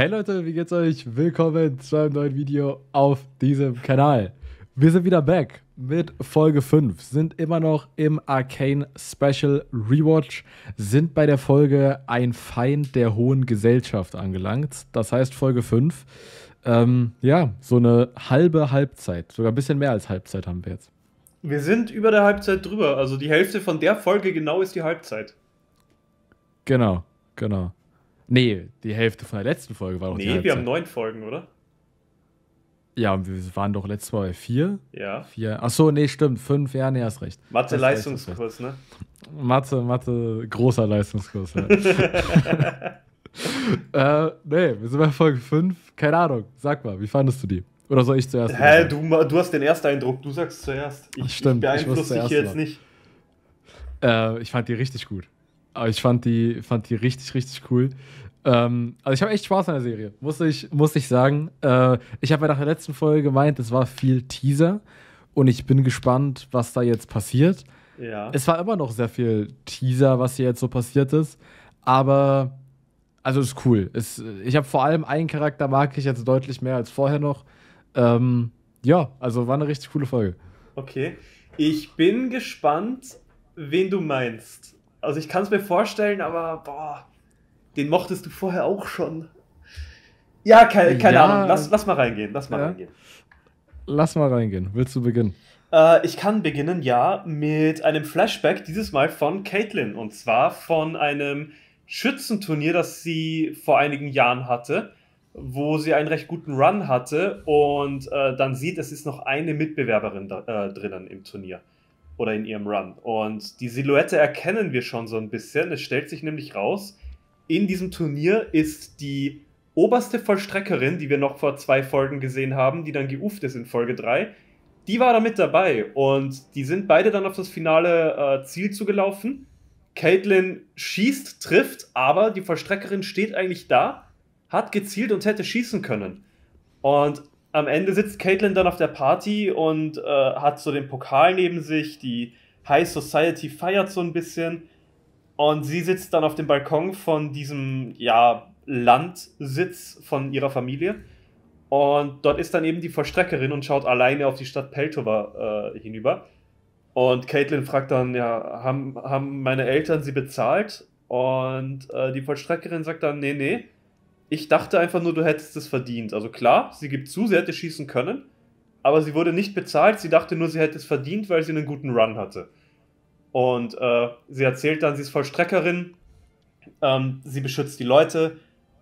Hey Leute, wie geht's euch? Willkommen zu einem neuen Video auf diesem Kanal. Wir sind wieder back mit Folge 5, sind immer noch im Arcane Special Rewatch, sind bei der Folge Ein Feind der hohen Gesellschaft angelangt. Das heißt Folge 5. Ähm, ja, so eine halbe Halbzeit, sogar ein bisschen mehr als Halbzeit haben wir jetzt. Wir sind über der Halbzeit drüber, also die Hälfte von der Folge genau ist die Halbzeit. Genau, genau. Nee, die Hälfte von der letzten Folge war doch Nee, wir haben neun Folgen, oder? Ja, und wir waren doch letztes Mal bei vier. Ja. Vier. Achso, nee, stimmt. Fünf, ja, nee, hast recht. Mathe hast Leistungskurs, recht. ne? Mathe, Mathe, großer Leistungskurs, ja. äh, nee, wir sind bei Folge 5. Keine Ahnung. Sag mal, wie fandest du die? Oder soll ich zuerst? Hä, du, du hast den ersten Eindruck, du sagst zuerst. Ich, Ach, stimmt, ich beeinflusse dich jetzt mal. nicht. Äh, ich fand die richtig gut. Aber ich fand die, fand die richtig, richtig cool. Ähm, also ich habe echt Spaß an der Serie, muss ich, muss ich sagen. Äh, ich habe ja nach der letzten Folge gemeint, es war viel Teaser und ich bin gespannt, was da jetzt passiert. Ja. Es war immer noch sehr viel Teaser, was hier jetzt so passiert ist, aber also ist cool. Es, ich habe vor allem einen Charakter mag ich jetzt deutlich mehr als vorher noch. Ähm, ja, also war eine richtig coole Folge. Okay, ich bin gespannt, wen du meinst. Also ich kann es mir vorstellen, aber boah, den mochtest du vorher auch schon. Ja, keine, keine ja. Ahnung. Lass, lass mal reingehen. Lass mal ja. reingehen. Lass mal reingehen. Willst du beginnen? Äh, ich kann beginnen, ja, mit einem Flashback, dieses Mal von Caitlin. Und zwar von einem Schützenturnier, das sie vor einigen Jahren hatte, wo sie einen recht guten Run hatte und äh, dann sieht, es ist noch eine Mitbewerberin da, äh, drinnen im Turnier oder in ihrem Run. Und die Silhouette erkennen wir schon so ein bisschen. Es stellt sich nämlich raus, in diesem Turnier ist die oberste Vollstreckerin, die wir noch vor zwei Folgen gesehen haben, die dann geuft ist in Folge 3, die war da mit dabei. Und die sind beide dann auf das finale äh, Ziel zugelaufen. Caitlin schießt, trifft, aber die Vollstreckerin steht eigentlich da, hat gezielt und hätte schießen können. Und am Ende sitzt Caitlin dann auf der Party und äh, hat so den Pokal neben sich, die High Society feiert so ein bisschen und sie sitzt dann auf dem Balkon von diesem, ja, Landsitz von ihrer Familie und dort ist dann eben die Vollstreckerin und schaut alleine auf die Stadt Peltover äh, hinüber und Caitlin fragt dann, ja, haben, haben meine Eltern sie bezahlt? Und äh, die Vollstreckerin sagt dann, nee, nee, ich dachte einfach nur, du hättest es verdient. Also klar, sie gibt zu, sie hätte schießen können, aber sie wurde nicht bezahlt. Sie dachte nur, sie hätte es verdient, weil sie einen guten Run hatte. Und äh, sie erzählt dann, sie ist Vollstreckerin, ähm, sie beschützt die Leute,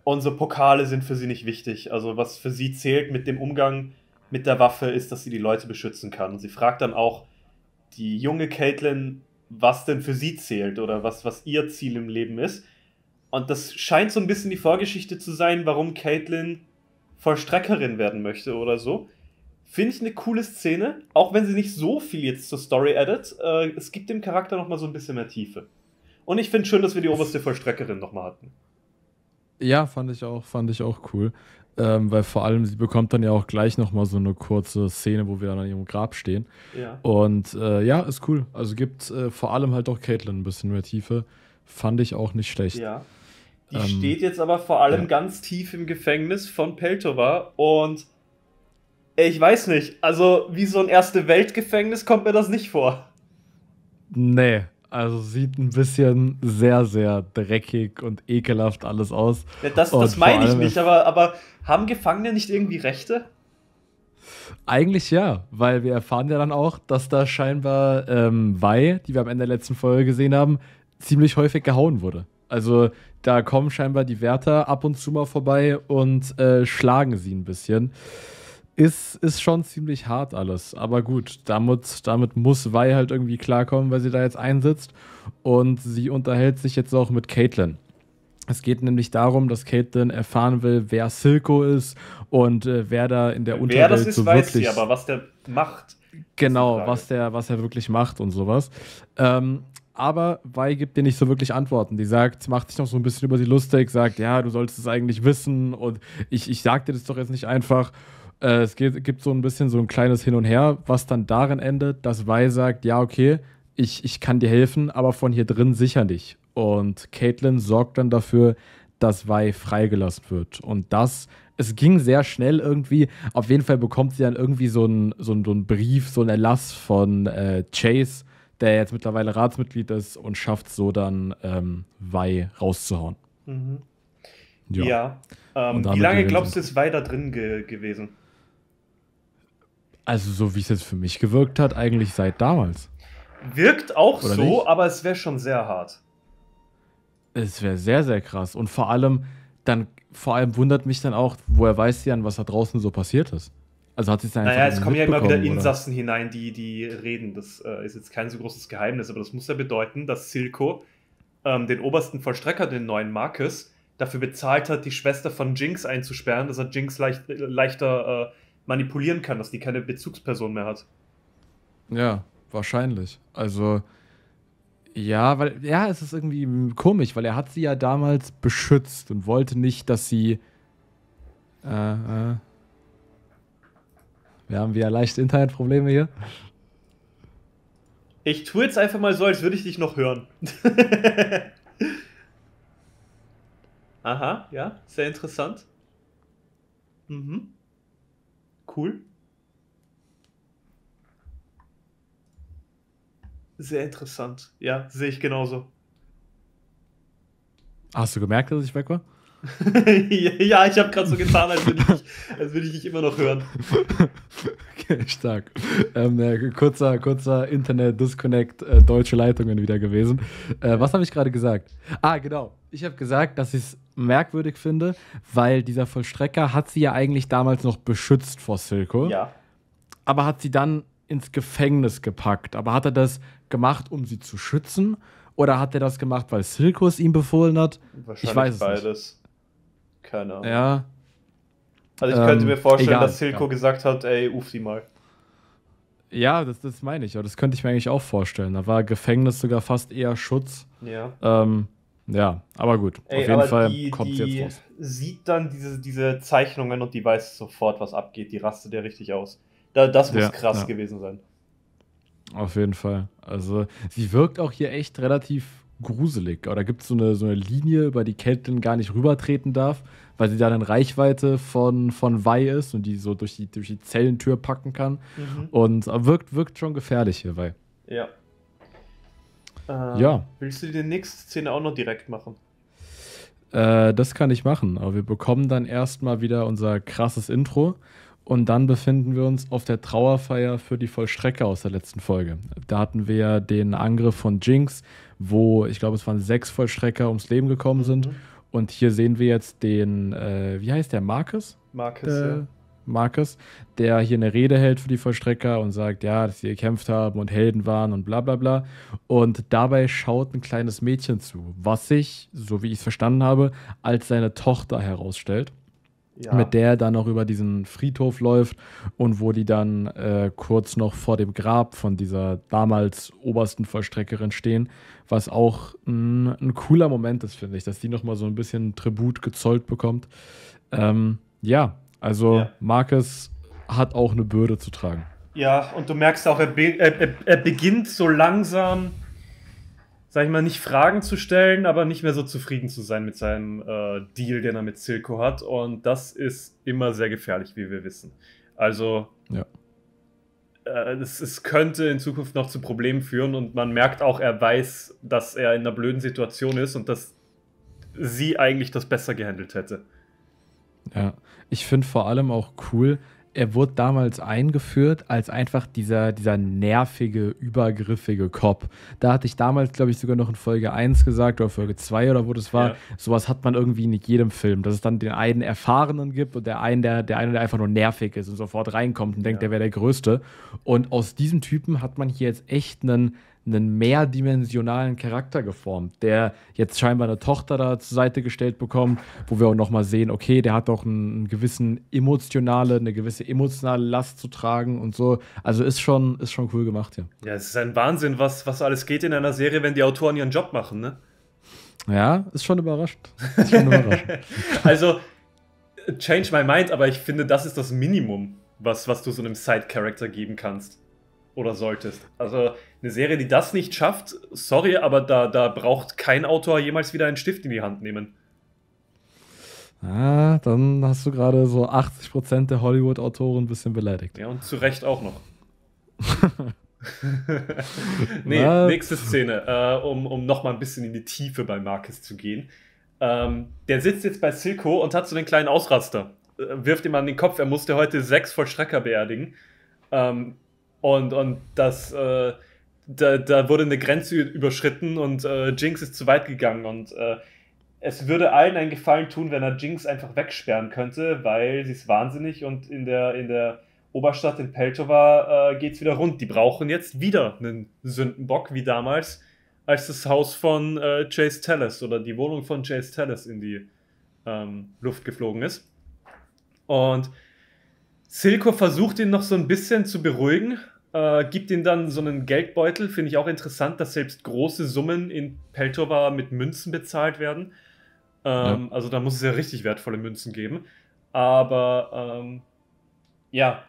unsere Pokale sind für sie nicht wichtig. Also was für sie zählt mit dem Umgang mit der Waffe ist, dass sie die Leute beschützen kann. Und sie fragt dann auch die junge Caitlin, was denn für sie zählt oder was, was ihr Ziel im Leben ist. Und das scheint so ein bisschen die Vorgeschichte zu sein, warum Caitlin Vollstreckerin werden möchte oder so. Finde ich eine coole Szene, auch wenn sie nicht so viel jetzt zur Story addet. Äh, es gibt dem Charakter nochmal so ein bisschen mehr Tiefe. Und ich finde schön, dass wir die oberste Vollstreckerin nochmal hatten. Ja, fand ich auch, fand ich auch cool. Ähm, weil vor allem sie bekommt dann ja auch gleich nochmal so eine kurze Szene, wo wir dann an ihrem Grab stehen. Ja. Und äh, ja, ist cool. Also gibt äh, vor allem halt auch Caitlin ein bisschen mehr Tiefe. Fand ich auch nicht schlecht. Ja. Die ähm, steht jetzt aber vor allem ja. ganz tief im Gefängnis von Peltova und ich weiß nicht, also wie so ein Erste-Welt-Gefängnis kommt mir das nicht vor. Nee, also sieht ein bisschen sehr, sehr dreckig und ekelhaft alles aus. Ja, das, das meine ich nicht, aber, aber haben Gefangene nicht irgendwie Rechte? Eigentlich ja, weil wir erfahren ja dann auch, dass da scheinbar ähm, Wei, die wir am Ende der letzten Folge gesehen haben, ziemlich häufig gehauen wurde. Also da kommen scheinbar die Wärter ab und zu mal vorbei und äh, schlagen sie ein bisschen. Ist, ist schon ziemlich hart alles. Aber gut, damit, damit muss Wei halt irgendwie klarkommen, weil sie da jetzt einsitzt. Und sie unterhält sich jetzt auch mit Caitlin. Es geht nämlich darum, dass Caitlin erfahren will, wer Silco ist und äh, wer da in der ist. wer das ist, so weiß sie, aber was der macht. Genau, was der, was er wirklich macht und sowas. Ähm, aber Wei gibt dir nicht so wirklich Antworten. Die sagt, macht dich noch so ein bisschen über sie lustig, sagt, ja, du solltest es eigentlich wissen und ich, ich sag dir das doch jetzt nicht einfach. Äh, es geht, gibt so ein bisschen so ein kleines Hin und Her, was dann darin endet, dass Wei sagt, ja, okay, ich, ich kann dir helfen, aber von hier drin sicher nicht. Und Caitlin sorgt dann dafür, dass Wei freigelassen wird. Und das, es ging sehr schnell irgendwie. Auf jeden Fall bekommt sie dann irgendwie so einen so so einen Brief, so einen Erlass von äh, Chase, der jetzt mittlerweile Ratsmitglied ist und schafft so dann ähm, Wei rauszuhauen. Mhm. Ja. ja. Ähm, wie lange glaubst du, ist Wei da drin ge gewesen? Also, so wie es jetzt für mich gewirkt hat, eigentlich seit damals. Wirkt auch Oder so, nicht? aber es wäre schon sehr hart. Es wäre sehr, sehr krass. Und vor allem, dann, vor allem wundert mich dann auch, woher weiß sie an, was da draußen so passiert ist. Also hat sich sein. Naja, es kommen ja immer wieder Insassen oder? hinein, die, die reden. Das äh, ist jetzt kein so großes Geheimnis, aber das muss ja bedeuten, dass Silco ähm, den obersten Vollstrecker, den neuen Marcus, dafür bezahlt hat, die Schwester von Jinx einzusperren, dass er Jinx leicht, äh, leichter äh, manipulieren kann, dass die keine Bezugsperson mehr hat. Ja, wahrscheinlich. Also, ja, weil, ja, es ist irgendwie komisch, weil er hat sie ja damals beschützt und wollte nicht, dass sie. Äh, äh, wir haben wieder leicht Internetprobleme hier. Ich tue jetzt einfach mal so, als würde ich dich noch hören. Aha, ja, sehr interessant. Mhm. Cool. Sehr interessant. Ja, sehe ich genauso. Hast du gemerkt, dass ich weg war? ja, ich habe gerade so getan, als würde ich, würd ich dich immer noch hören. Okay, stark. Ähm, äh, kurzer, kurzer Internet-Disconnect, äh, deutsche Leitungen wieder gewesen. Äh, was habe ich gerade gesagt? Ah, genau. Ich habe gesagt, dass ich es merkwürdig finde, weil dieser Vollstrecker hat sie ja eigentlich damals noch beschützt vor Silko. Ja. Aber hat sie dann ins Gefängnis gepackt. Aber hat er das gemacht, um sie zu schützen? Oder hat er das gemacht, weil Silko es ihm befohlen hat? Wahrscheinlich ich weiß es beides. Nicht. Keine Ahnung. Ja. Also ich ähm, könnte mir vorstellen, egal, dass Silko ja. gesagt hat, ey, uff sie mal. Ja, das, das meine ich. Aber das könnte ich mir eigentlich auch vorstellen. Da war Gefängnis sogar fast eher Schutz. Ja. Ähm, ja, aber gut. Ey, Auf jeden Fall kommt die jetzt raus. Sieht dann diese, diese Zeichnungen und die weiß sofort, was abgeht. Die rastet ja richtig aus. Da, das muss ja, krass ja. gewesen sein. Auf jeden Fall. Also, sie wirkt auch hier echt relativ gruselig. Oder gibt so es eine, so eine Linie, über die Caitlyn gar nicht rübertreten darf, weil sie da dann Reichweite von, von Vi ist und die so durch die, durch die Zellentür packen kann. Mhm. Und wirkt, wirkt schon gefährlich hier, weil. Ja. Äh, ja. Willst du die nächste Szene auch noch direkt machen? Äh, das kann ich machen, aber wir bekommen dann erstmal wieder unser krasses Intro. Und dann befinden wir uns auf der Trauerfeier für die Vollstrecke aus der letzten Folge. Da hatten wir ja den Angriff von Jinx wo ich glaube, es waren sechs Vollstrecker ums Leben gekommen sind. Mhm. Und hier sehen wir jetzt den, äh, wie heißt der, Marcus? Marcus, der, äh. ja. Marcus, der hier eine Rede hält für die Vollstrecker und sagt, ja, dass sie gekämpft haben und Helden waren und bla bla bla. Und dabei schaut ein kleines Mädchen zu, was sich, so wie ich es verstanden habe, als seine Tochter herausstellt ja. mit der er dann noch über diesen Friedhof läuft und wo die dann äh, kurz noch vor dem Grab von dieser damals obersten Vollstreckerin stehen, was auch ein, ein cooler Moment ist, finde ich, dass die nochmal so ein bisschen Tribut gezollt bekommt. Ähm, ja, also ja. Marcus hat auch eine Bürde zu tragen. Ja, und du merkst auch, er, be er, er beginnt so langsam sag ich mal, nicht Fragen zu stellen, aber nicht mehr so zufrieden zu sein mit seinem äh, Deal, den er mit Silco hat. Und das ist immer sehr gefährlich, wie wir wissen. Also, ja. äh, es, es, könnte in Zukunft noch zu Problemen führen und man merkt auch, er weiß, dass er in einer blöden Situation ist und dass sie eigentlich das besser gehandelt hätte. Ja, ich finde vor allem auch cool, er wurde damals eingeführt als einfach dieser, dieser nervige, übergriffige Cop. Da hatte ich damals, glaube ich, sogar noch in Folge 1 gesagt oder Folge 2 oder wo das war. Ja. Sowas hat man irgendwie in jedem Film, dass es dann den einen Erfahrenen gibt und der einen, der, der eine, der einfach nur nervig ist und sofort reinkommt und denkt, ja. der wäre der Größte. Und aus diesem Typen hat man hier jetzt echt einen einen mehrdimensionalen Charakter geformt, der jetzt scheinbar eine Tochter da zur Seite gestellt bekommt, wo wir auch nochmal sehen, okay, der hat auch einen gewissen emotionale, eine gewisse emotionale Last zu tragen und so. Also ist schon, ist schon cool gemacht hier. Ja, es ist ein Wahnsinn, was, was alles geht in einer Serie, wenn die Autoren ihren Job machen, ne? Ja, ist schon überraschend. Ist schon also, change my mind, aber ich finde, das ist das Minimum, was, was du so einem Side-Character geben kannst oder solltest. Also eine Serie, die das nicht schafft, sorry, aber da, da braucht kein Autor jemals wieder einen Stift in die Hand nehmen. Ah, dann hast du gerade so 80% der Hollywood-Autoren ein bisschen beleidigt. Ja, und zu Recht auch noch. nee, Was? nächste Szene, äh, um, um nochmal ein bisschen in die Tiefe bei Marcus zu gehen. Ähm, der sitzt jetzt bei Silco und hat so einen kleinen Ausraster. Äh, wirft ihm an den Kopf, er musste heute sechs Vollstrecker beerdigen. Ähm, und, und das, äh, da, da wurde eine Grenze überschritten und äh, Jinx ist zu weit gegangen. Und äh, es würde allen einen Gefallen tun, wenn er Jinx einfach wegsperren könnte, weil sie ist wahnsinnig und in der, in der Oberstadt in Peltova äh, es wieder rund. Die brauchen jetzt wieder einen Sündenbock, wie damals, als das Haus von äh, Chase Tellis oder die Wohnung von Chase Tellis in die ähm, Luft geflogen ist. Und Silko versucht ihn noch so ein bisschen zu beruhigen, äh, gibt ihm dann so einen Geldbeutel. Finde ich auch interessant, dass selbst große Summen in Peltova mit Münzen bezahlt werden. Ähm, ja. Also da muss es ja richtig wertvolle Münzen geben. Aber ähm, ja,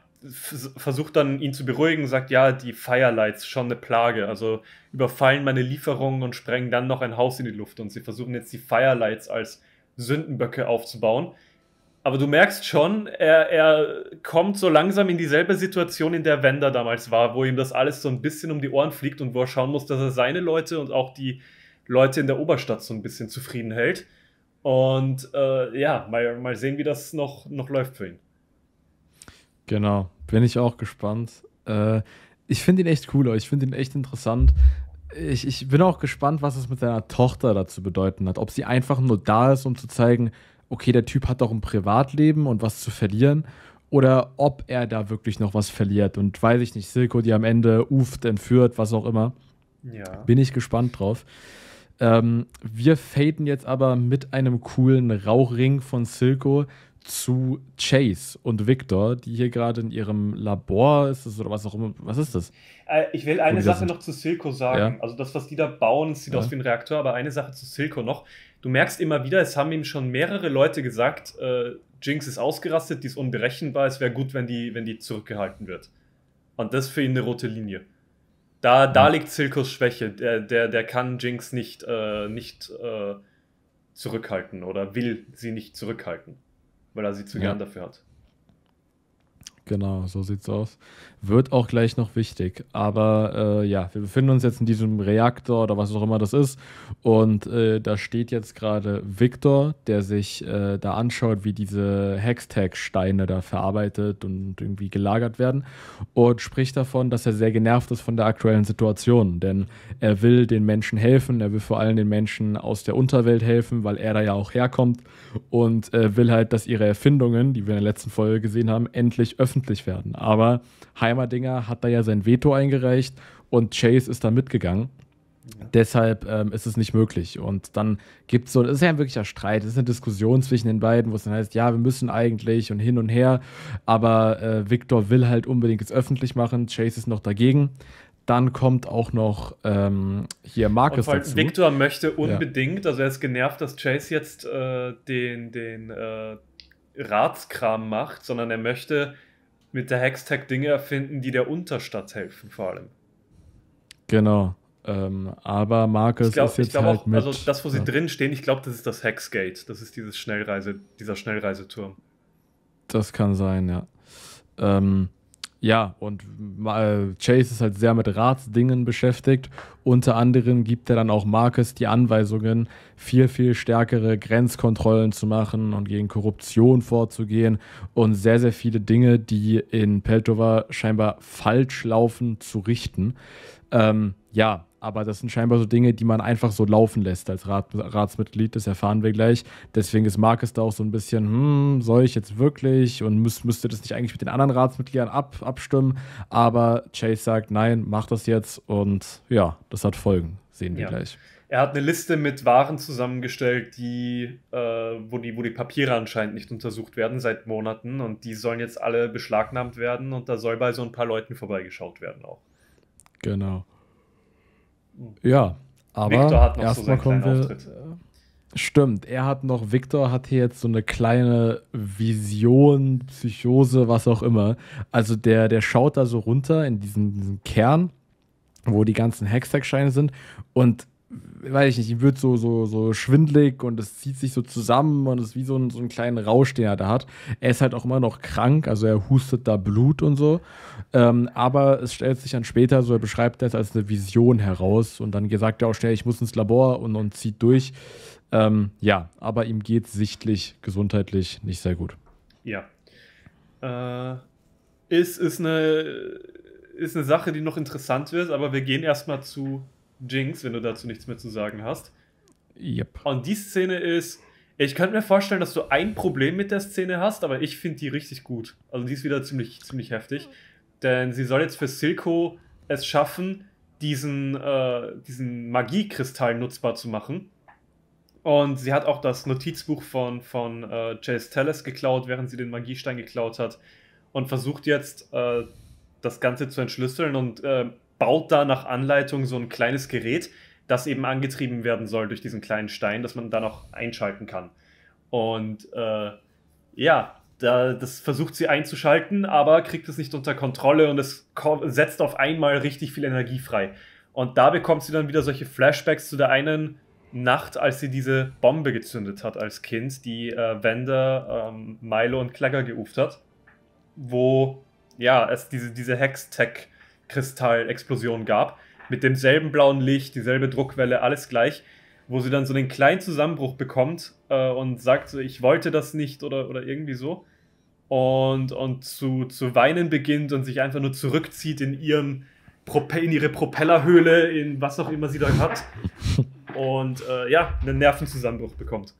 versucht dann ihn zu beruhigen, sagt, ja, die Firelights, schon eine Plage. Also überfallen meine Lieferungen und sprengen dann noch ein Haus in die Luft. Und sie versuchen jetzt die Firelights als Sündenböcke aufzubauen. Aber du merkst schon, er, er kommt so langsam in dieselbe Situation, in der Wender damals war, wo ihm das alles so ein bisschen um die Ohren fliegt und wo er schauen muss, dass er seine Leute und auch die Leute in der Oberstadt so ein bisschen zufrieden hält. Und äh, ja, mal, mal sehen, wie das noch, noch läuft für ihn. Genau, bin ich auch gespannt. Äh, ich finde ihn echt cool, ich finde ihn echt interessant. Ich, ich bin auch gespannt, was es mit seiner Tochter dazu bedeuten hat. Ob sie einfach nur da ist, um zu zeigen, okay, der Typ hat doch ein Privatleben und was zu verlieren oder ob er da wirklich noch was verliert. Und weiß ich nicht, Silko, die am Ende uft, entführt, was auch immer. Ja. Bin ich gespannt drauf. Ähm, wir faden jetzt aber mit einem coolen Rauchring von Silko zu Chase und Victor, die hier gerade in ihrem Labor ist das, oder was auch immer. Was ist das? Äh, ich will eine Sache noch zu Silco sagen. Ja? Also das, was die da bauen, sieht ja. aus wie ein Reaktor, aber eine Sache zu Silco noch du merkst immer wieder, es haben ihm schon mehrere Leute gesagt, äh, Jinx ist ausgerastet, die ist unberechenbar, es wäre gut, wenn die, wenn die zurückgehalten wird. Und das ist für ihn eine rote Linie. Da, da mhm. liegt Silkos Schwäche. Der, der, der kann Jinx nicht, äh, nicht äh, zurückhalten oder will sie nicht zurückhalten, weil er sie zu ja. gern dafür hat. Genau, so sieht's aus. Wird auch gleich noch wichtig. Aber äh, ja, wir befinden uns jetzt in diesem Reaktor oder was auch immer das ist. Und äh, da steht jetzt gerade Victor, der sich äh, da anschaut, wie diese Hextech-Steine da verarbeitet und irgendwie gelagert werden. Und spricht davon, dass er sehr genervt ist von der aktuellen Situation. Denn er will den Menschen helfen. Er will vor allem den Menschen aus der Unterwelt helfen, weil er da ja auch herkommt. Und äh, will halt, dass ihre Erfindungen, die wir in der letzten Folge gesehen haben, endlich öffentlich werden. Aber High timer hat da ja sein Veto eingereicht und Chase ist da mitgegangen. Ja. Deshalb ähm, ist es nicht möglich. Und dann gibt es so, das ist ja ein wirklicher Streit, es ist eine Diskussion zwischen den beiden, wo es dann heißt, ja, wir müssen eigentlich und hin und her, aber äh, Victor will halt unbedingt es öffentlich machen, Chase ist noch dagegen. Dann kommt auch noch ähm, hier Markus. Victor möchte unbedingt, ja. also er ist genervt, dass Chase jetzt äh, den, den äh, Ratskram macht, sondern er möchte mit der Hextag Dinge erfinden, die der Unterstadt helfen, vor allem. Genau. Ähm, aber Markus ist jetzt halt auch, mit... Also das, wo sie ja. drin stehen, ich glaube, das ist das Hexgate. Das ist dieses Schnellreise, dieser Schnellreiseturm. Das kann sein, ja. Ähm, ja, und äh, Chase ist halt sehr mit Ratsdingen beschäftigt. Unter anderem gibt er dann auch Marcus die Anweisungen, viel, viel stärkere Grenzkontrollen zu machen und gegen Korruption vorzugehen und sehr, sehr viele Dinge, die in Peltova scheinbar falsch laufen, zu richten. Ähm, ja, aber das sind scheinbar so Dinge, die man einfach so laufen lässt als Rat, Ratsmitglied. Das erfahren wir gleich. Deswegen ist Markus da auch so ein bisschen, hm, soll ich jetzt wirklich? Und müsst, müsste das nicht eigentlich mit den anderen Ratsmitgliedern ab, abstimmen? Aber Chase sagt, nein, mach das jetzt. Und ja, das hat Folgen. Sehen wir ja. gleich. Er hat eine Liste mit Waren zusammengestellt, die, äh, wo, die, wo die Papiere anscheinend nicht untersucht werden seit Monaten. Und die sollen jetzt alle beschlagnahmt werden. Und da soll bei so ein paar Leuten vorbeigeschaut werden auch. Genau. Ja, aber erstmal so kommen wir. Auftritt. Stimmt, er hat noch, Victor hat hier jetzt so eine kleine Vision, Psychose, was auch immer. Also der, der schaut da so runter in diesen, diesen Kern, wo die ganzen Hextech-Scheine sind und weiß ich nicht, ihm wird so, so, so schwindlig und es zieht sich so zusammen und es ist wie so, ein, so einen kleinen Rausch, den er da hat. Er ist halt auch immer noch krank, also er hustet da Blut und so. Ähm, aber es stellt sich dann später, so er beschreibt das als eine Vision heraus und dann sagt er auch schnell, ich muss ins Labor und, und zieht durch. Ähm, ja, aber ihm geht sichtlich gesundheitlich nicht sehr gut. Ja. Äh, ist, ist, eine, ist eine Sache, die noch interessant wird, aber wir gehen erstmal zu Jinx, wenn du dazu nichts mehr zu sagen hast. Yep. Und die Szene ist, ich könnte mir vorstellen, dass du ein Problem mit der Szene hast, aber ich finde die richtig gut. Also die ist wieder ziemlich, ziemlich heftig. Denn sie soll jetzt für Silco es schaffen, diesen, äh, diesen Magiekristall nutzbar zu machen. Und sie hat auch das Notizbuch von, von äh, Jace Telles geklaut, während sie den Magiestein geklaut hat. Und versucht jetzt, äh, das Ganze zu entschlüsseln und ähm, baut da nach Anleitung so ein kleines Gerät, das eben angetrieben werden soll durch diesen kleinen Stein, dass man dann auch einschalten kann. Und äh, ja, da, das versucht sie einzuschalten, aber kriegt es nicht unter Kontrolle und es setzt auf einmal richtig viel Energie frei. Und da bekommt sie dann wieder solche Flashbacks zu der einen Nacht, als sie diese Bombe gezündet hat als Kind, die äh, Wender, ähm, Milo und Klagger geuft hat, wo ja, es diese, diese Hex-Tech- Kristallexplosion gab, mit demselben blauen Licht, dieselbe Druckwelle, alles gleich, wo sie dann so einen kleinen Zusammenbruch bekommt äh, und sagt, ich wollte das nicht oder, oder irgendwie so. Und, und zu, zu weinen beginnt und sich einfach nur zurückzieht in, ihren Prope in ihre Propellerhöhle, in was auch immer sie da hat. Und äh, ja, einen Nervenzusammenbruch bekommt.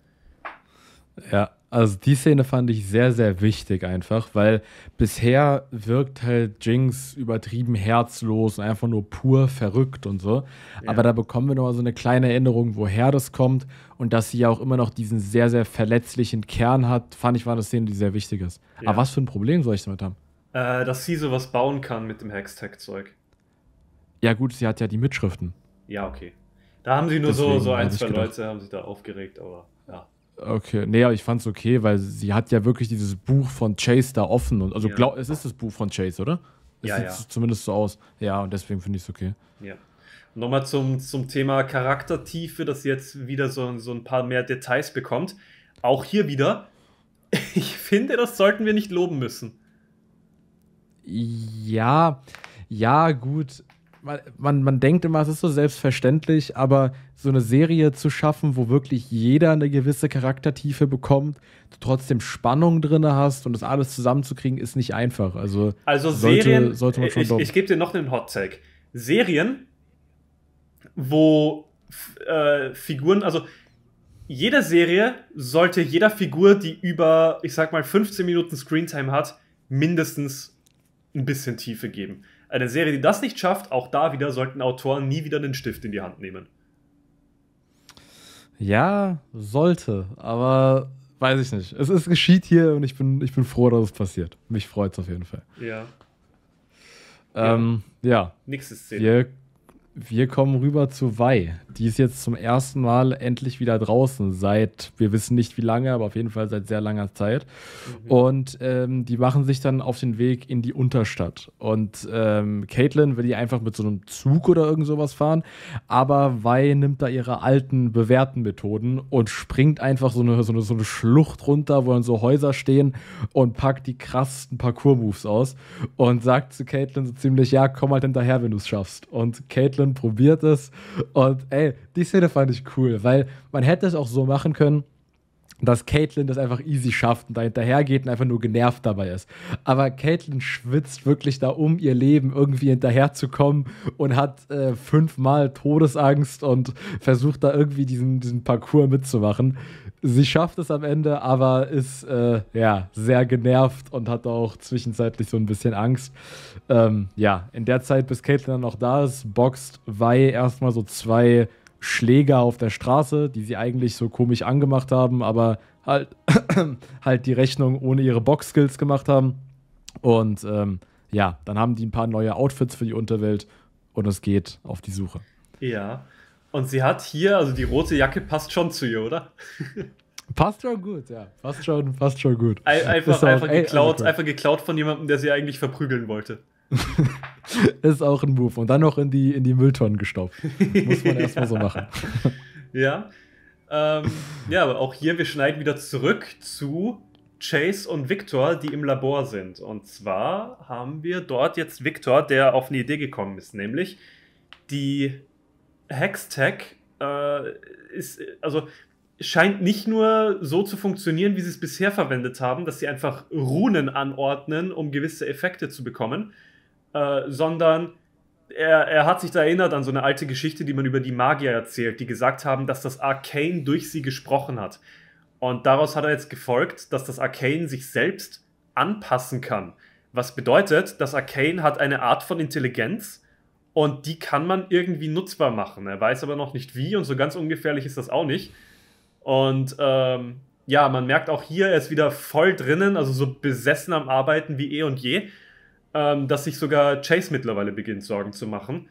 Ja, also die Szene fand ich sehr, sehr wichtig einfach, weil bisher wirkt halt Jinx übertrieben herzlos und einfach nur pur verrückt und so. Ja. Aber da bekommen wir nochmal so eine kleine Erinnerung, woher das kommt und dass sie ja auch immer noch diesen sehr, sehr verletzlichen Kern hat, fand ich war eine Szene, die sehr wichtig ist. Ja. Aber was für ein Problem soll ich damit haben? Äh, dass sie sowas bauen kann mit dem Hextech-Zeug. Ja gut, sie hat ja die Mitschriften. Ja, okay. Da haben sie nur Deswegen so, so ein, zwei Leute haben sie da aufgeregt, aber... Okay, nee, aber ich fand's okay, weil sie hat ja wirklich dieses Buch von Chase da offen. Und, also ja. glaub, es ist das Buch von Chase, oder? Es ja, sieht ja. zumindest so aus. Ja, und deswegen finde ich es okay. Ja. Nochmal zum, zum Thema Charaktertiefe, dass sie jetzt wieder so, so ein paar mehr Details bekommt. Auch hier wieder, ich finde, das sollten wir nicht loben müssen. Ja, ja, gut man, man, denkt immer, es ist so selbstverständlich, aber so eine Serie zu schaffen, wo wirklich jeder eine gewisse Charaktertiefe bekommt, du trotzdem Spannung drin hast und das alles zusammenzukriegen, ist nicht einfach. Also, also sollte, Serien, sollte man schon Ich, ich gebe dir noch einen Hot Tag. Serien, wo äh, Figuren, also jede Serie sollte jeder Figur, die über, ich sag mal, 15 Minuten Screentime hat, mindestens ein bisschen Tiefe geben. Eine Serie, die das nicht schafft, auch da wieder sollten Autoren nie wieder einen Stift in die Hand nehmen. Ja, sollte, aber weiß ich nicht. Es, es geschieht hier und ich bin, ich bin froh, dass es passiert. Mich freut es auf jeden Fall. Ja. Ähm, ja. ja. Nächste Szene. Wir wir kommen rüber zu Wei. Die ist jetzt zum ersten Mal endlich wieder draußen. Seit, wir wissen nicht wie lange, aber auf jeden Fall seit sehr langer Zeit. Mhm. Und ähm, die machen sich dann auf den Weg in die Unterstadt. Und ähm, Caitlin will die einfach mit so einem Zug oder irgend sowas fahren. Aber Wei nimmt da ihre alten, bewährten Methoden und springt einfach so eine, so eine, so eine Schlucht runter, wo dann so Häuser stehen und packt die krassesten Parkour-Moves aus. Und sagt zu Caitlin so ziemlich, ja, komm halt hinterher, wenn du es schaffst. Und Caitlin drin, probiert es. Und ey, die Szene fand ich cool, weil man hätte es auch so machen können, dass Caitlin das einfach easy schafft und da hinterhergeht und einfach nur genervt dabei ist. Aber Caitlin schwitzt wirklich da um ihr Leben irgendwie hinterherzukommen und hat äh, fünfmal Todesangst und versucht da irgendwie diesen, diesen Parcours mitzumachen. Sie schafft es am Ende, aber ist äh, ja sehr genervt und hat auch zwischenzeitlich so ein bisschen Angst. Ähm, ja, in der Zeit, bis Caitlin dann noch da ist, boxt Wei erstmal so zwei Schläger auf der Straße, die sie eigentlich so komisch angemacht haben, aber halt, halt die Rechnung ohne ihre Box-Skills gemacht haben. Und ähm, ja, dann haben die ein paar neue Outfits für die Unterwelt und es geht auf die Suche. Ja, und sie hat hier, also die rote Jacke passt schon zu ihr, oder? Passt schon gut, ja. Passt schon, passt schon gut. Einfach, einfach, geklaut, ey, einfach geklaut von jemandem, der sie eigentlich verprügeln wollte. ist auch ein Move. Und dann noch in die, in die Mülltonnen gestopft. Muss man erstmal so machen. ja. Ähm, ja, aber auch hier, wir schneiden wieder zurück zu Chase und Victor, die im Labor sind. Und zwar haben wir dort jetzt Victor, der auf eine Idee gekommen ist, nämlich die Hextech äh, ist, also scheint nicht nur so zu funktionieren, wie sie es bisher verwendet haben, dass sie einfach Runen anordnen, um gewisse Effekte zu bekommen, äh, sondern er, er, hat sich da erinnert an so eine alte Geschichte, die man über die Magier erzählt, die gesagt haben, dass das Arcane durch sie gesprochen hat. Und daraus hat er jetzt gefolgt, dass das Arcane sich selbst anpassen kann. Was bedeutet, das Arcane hat eine Art von Intelligenz, und die kann man irgendwie nutzbar machen. Er weiß aber noch nicht wie und so ganz ungefährlich ist das auch nicht. Und ähm, ja, man merkt auch hier, er ist wieder voll drinnen, also so besessen am Arbeiten wie eh und je, ähm, dass sich sogar Chase mittlerweile beginnt, Sorgen zu machen.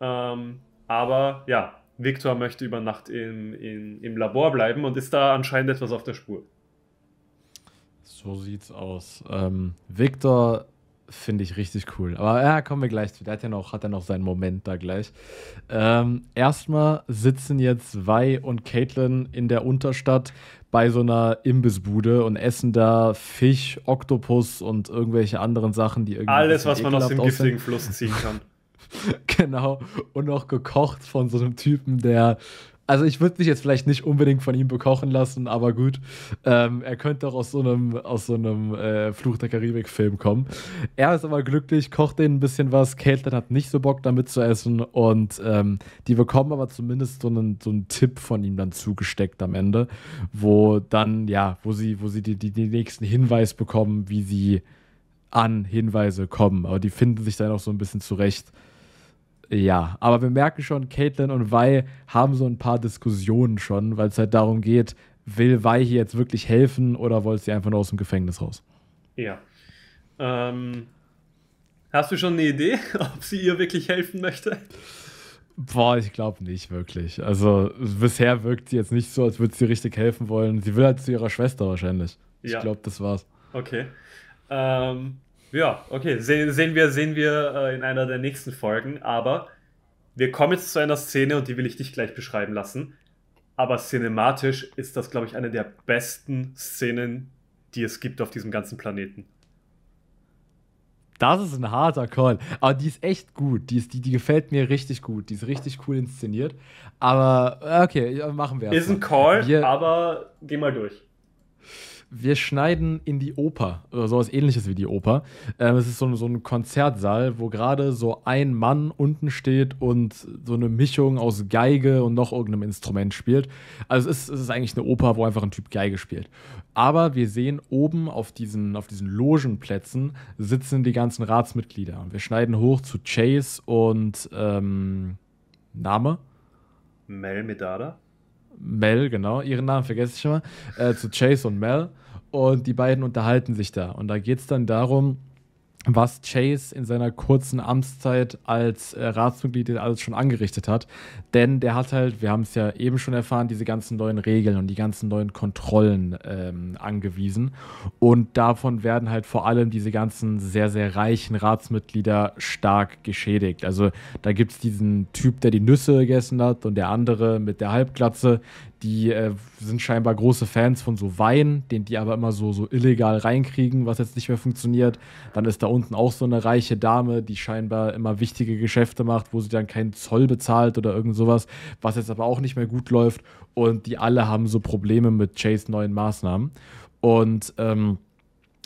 Ähm, aber ja, Victor möchte über Nacht im, im, im Labor bleiben und ist da anscheinend etwas auf der Spur. So sieht's aus. Ähm, Victor finde ich richtig cool. Aber ja, kommen wir gleich zu. Der hat ja noch, hat ja noch seinen Moment da gleich. Ähm, erstmal sitzen jetzt Wei und Caitlin in der Unterstadt bei so einer Imbissbude und essen da Fisch, Oktopus und irgendwelche anderen Sachen, die irgendwie. Alles, was man aus dem giftigen Fluss ziehen kann. genau. Und noch gekocht von so einem Typen, der also ich würde mich jetzt vielleicht nicht unbedingt von ihm bekochen lassen, aber gut. Ähm, er könnte auch aus so einem, aus so einem äh, Fluch der Karibik-Film kommen. Er ist aber glücklich, kocht denen ein bisschen was. Caitlin hat nicht so Bock, damit zu essen. Und ähm, die bekommen aber zumindest so einen, so einen Tipp von ihm dann zugesteckt am Ende, wo dann, ja, wo sie, wo sie die, die, den nächsten Hinweis bekommen, wie sie an Hinweise kommen. Aber die finden sich dann auch so ein bisschen zurecht ja, aber wir merken schon, Caitlin und Wei haben so ein paar Diskussionen schon, weil es halt darum geht, will Wei hier jetzt wirklich helfen oder wollt sie einfach nur aus dem Gefängnis raus? Ja. Ähm, hast du schon eine Idee, ob sie ihr wirklich helfen möchte? Boah, ich glaube nicht wirklich. Also bisher wirkt sie jetzt nicht so, als würde sie richtig helfen wollen. Sie will halt zu ihrer Schwester wahrscheinlich. Ja. Ich glaube, das war's. Okay. Ähm, ja, okay. Se sehen wir, sehen wir äh, in einer der nächsten Folgen. Aber wir kommen jetzt zu einer Szene und die will ich dich gleich beschreiben lassen. Aber cinematisch ist das, glaube ich, eine der besten Szenen, die es gibt auf diesem ganzen Planeten. Das ist ein harter Call. Aber die ist echt gut. Die, ist, die, die gefällt mir richtig gut. Die ist richtig cool inszeniert. Aber äh, okay, machen wir. Ist ein Call, wir aber geh mal durch wir schneiden in die Oper oder sowas ähnliches wie die Oper. Ähm, es ist so, so ein Konzertsaal, wo gerade so ein Mann unten steht und so eine Mischung aus Geige und noch irgendeinem Instrument spielt. Also es ist, es ist eigentlich eine Oper, wo einfach ein Typ Geige spielt. Aber wir sehen oben auf diesen, auf diesen Logenplätzen sitzen die ganzen Ratsmitglieder. Und wir schneiden hoch zu Chase und ähm, Name? Mel Medada. Mel, genau, ihren Namen vergesse ich immer. äh, zu Chase und Mel und die beiden unterhalten sich da. Und da geht es dann darum, was Chase in seiner kurzen Amtszeit als äh, Ratsmitglied alles schon angerichtet hat. Denn der hat halt, wir haben es ja eben schon erfahren, diese ganzen neuen Regeln und die ganzen neuen Kontrollen ähm, angewiesen. Und davon werden halt vor allem diese ganzen sehr, sehr reichen Ratsmitglieder stark geschädigt. Also da gibt es diesen Typ, der die Nüsse gegessen hat und der andere mit der Halbglatze, die äh, sind scheinbar große Fans von so Wein, den die aber immer so, so illegal reinkriegen, was jetzt nicht mehr funktioniert. Dann ist da unten auch so eine reiche Dame, die scheinbar immer wichtige Geschäfte macht, wo sie dann keinen Zoll bezahlt oder irgend sowas, was jetzt aber auch nicht mehr gut läuft. Und die alle haben so Probleme mit Chase neuen Maßnahmen. Und ähm,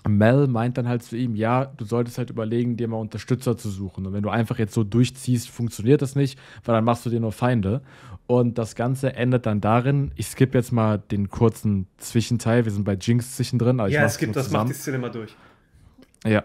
Mel meint dann halt zu ihm, ja, du solltest halt überlegen, dir mal Unterstützer zu suchen. Und wenn du einfach jetzt so durchziehst, funktioniert das nicht, weil dann machst du dir nur Feinde. Und das Ganze endet dann darin, ich skippe jetzt mal den kurzen Zwischenteil, wir sind bei Jinx zwischendrin. Aber ja, es gibt, das macht die Szene mal durch. Ja,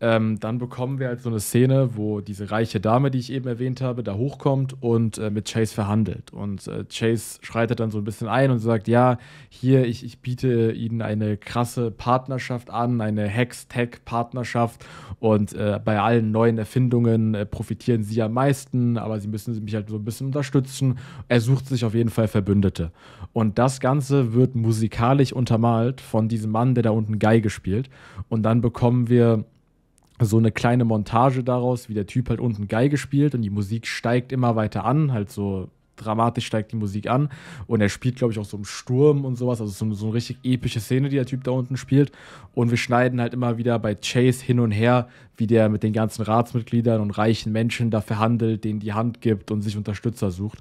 ähm, dann bekommen wir halt so eine Szene, wo diese reiche Dame, die ich eben erwähnt habe, da hochkommt und äh, mit Chase verhandelt. Und äh, Chase schreitet dann so ein bisschen ein und sagt, ja, hier, ich, ich biete Ihnen eine krasse Partnerschaft an, eine Hex-Tech-Partnerschaft. Und äh, bei allen neuen Erfindungen äh, profitieren Sie am meisten, aber Sie müssen mich halt so ein bisschen unterstützen. Er sucht sich auf jeden Fall Verbündete. Und das Ganze wird musikalisch untermalt von diesem Mann, der da unten Geige spielt. Und dann bekommen wir so eine kleine Montage daraus, wie der Typ halt unten Geige spielt und die Musik steigt immer weiter an, halt so dramatisch steigt die Musik an und er spielt, glaube ich, auch so im Sturm und sowas, also so, so, eine richtig epische Szene, die der Typ da unten spielt und wir schneiden halt immer wieder bei Chase hin und her, wie der mit den ganzen Ratsmitgliedern und reichen Menschen da verhandelt, denen die Hand gibt und sich Unterstützer sucht.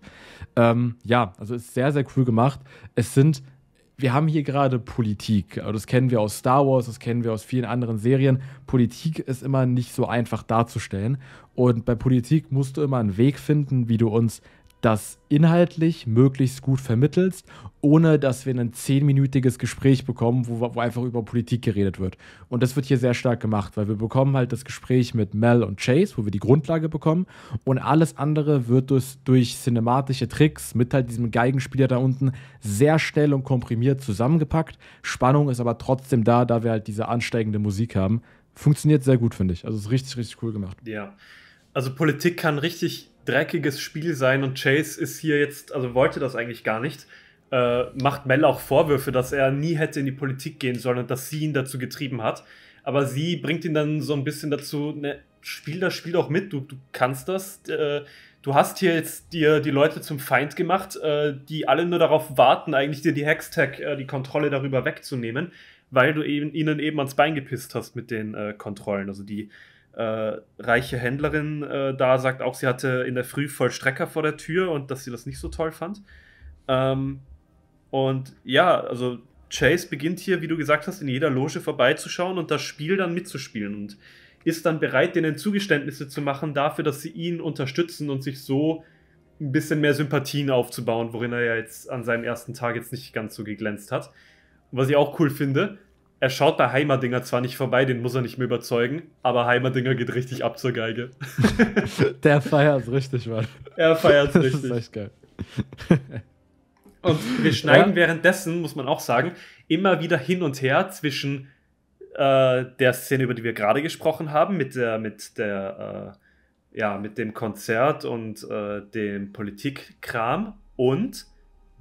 Ähm, ja, also ist sehr, sehr cool gemacht. Es sind wir haben hier gerade Politik. Also das kennen wir aus Star Wars, das kennen wir aus vielen anderen Serien. Politik ist immer nicht so einfach darzustellen. Und bei Politik musst du immer einen Weg finden, wie du uns das inhaltlich möglichst gut vermittelst, ohne dass wir ein zehnminütiges Gespräch bekommen, wo, wo, einfach über Politik geredet wird. Und das wird hier sehr stark gemacht, weil wir bekommen halt das Gespräch mit Mel und Chase, wo wir die Grundlage bekommen. Und alles andere wird durch, durch cinematische Tricks mit halt diesem Geigenspieler da unten sehr schnell und komprimiert zusammengepackt. Spannung ist aber trotzdem da, da wir halt diese ansteigende Musik haben. Funktioniert sehr gut, finde ich. Also ist richtig, richtig cool gemacht. Ja. Also Politik kann richtig dreckiges Spiel sein und Chase ist hier jetzt, also wollte das eigentlich gar nicht. Äh, macht Mel auch Vorwürfe, dass er nie hätte in die Politik gehen sollen und dass sie ihn dazu getrieben hat. Aber sie bringt ihn dann so ein bisschen dazu, ne, spiel das Spiel doch mit, du, du kannst das. Äh, du hast hier jetzt dir die Leute zum Feind gemacht, äh, die alle nur darauf warten, eigentlich dir die Hextech, äh, die Kontrolle darüber wegzunehmen, weil du eben, ihnen eben ans Bein gepisst hast mit den Kontrollen. Also die äh, reiche Händlerin äh, da sagt auch, sie hatte in der Früh Vollstrecker vor der Tür und dass sie das nicht so toll fand. Ähm, und ja, also Chase beginnt hier, wie du gesagt hast, in jeder Loge vorbeizuschauen und das Spiel dann mitzuspielen und ist dann bereit, denen Zugeständnisse zu machen dafür, dass sie ihn unterstützen und sich so ein bisschen mehr Sympathien aufzubauen, worin er ja jetzt an seinem ersten Tag jetzt nicht ganz so geglänzt hat. was ich auch cool finde, er schaut bei Heimerdinger zwar nicht vorbei, den muss er nicht mehr überzeugen, aber Heimerdinger geht richtig ab zur Geige. Der feiert's richtig, Mann. Er feiert's das richtig. Das ist echt geil. Und wir schneiden ja. währenddessen, muss man auch sagen, immer wieder hin und her zwischen äh, der Szene, über die wir gerade gesprochen haben, mit der, mit der, äh, ja, mit dem Konzert und äh, dem Politikkram und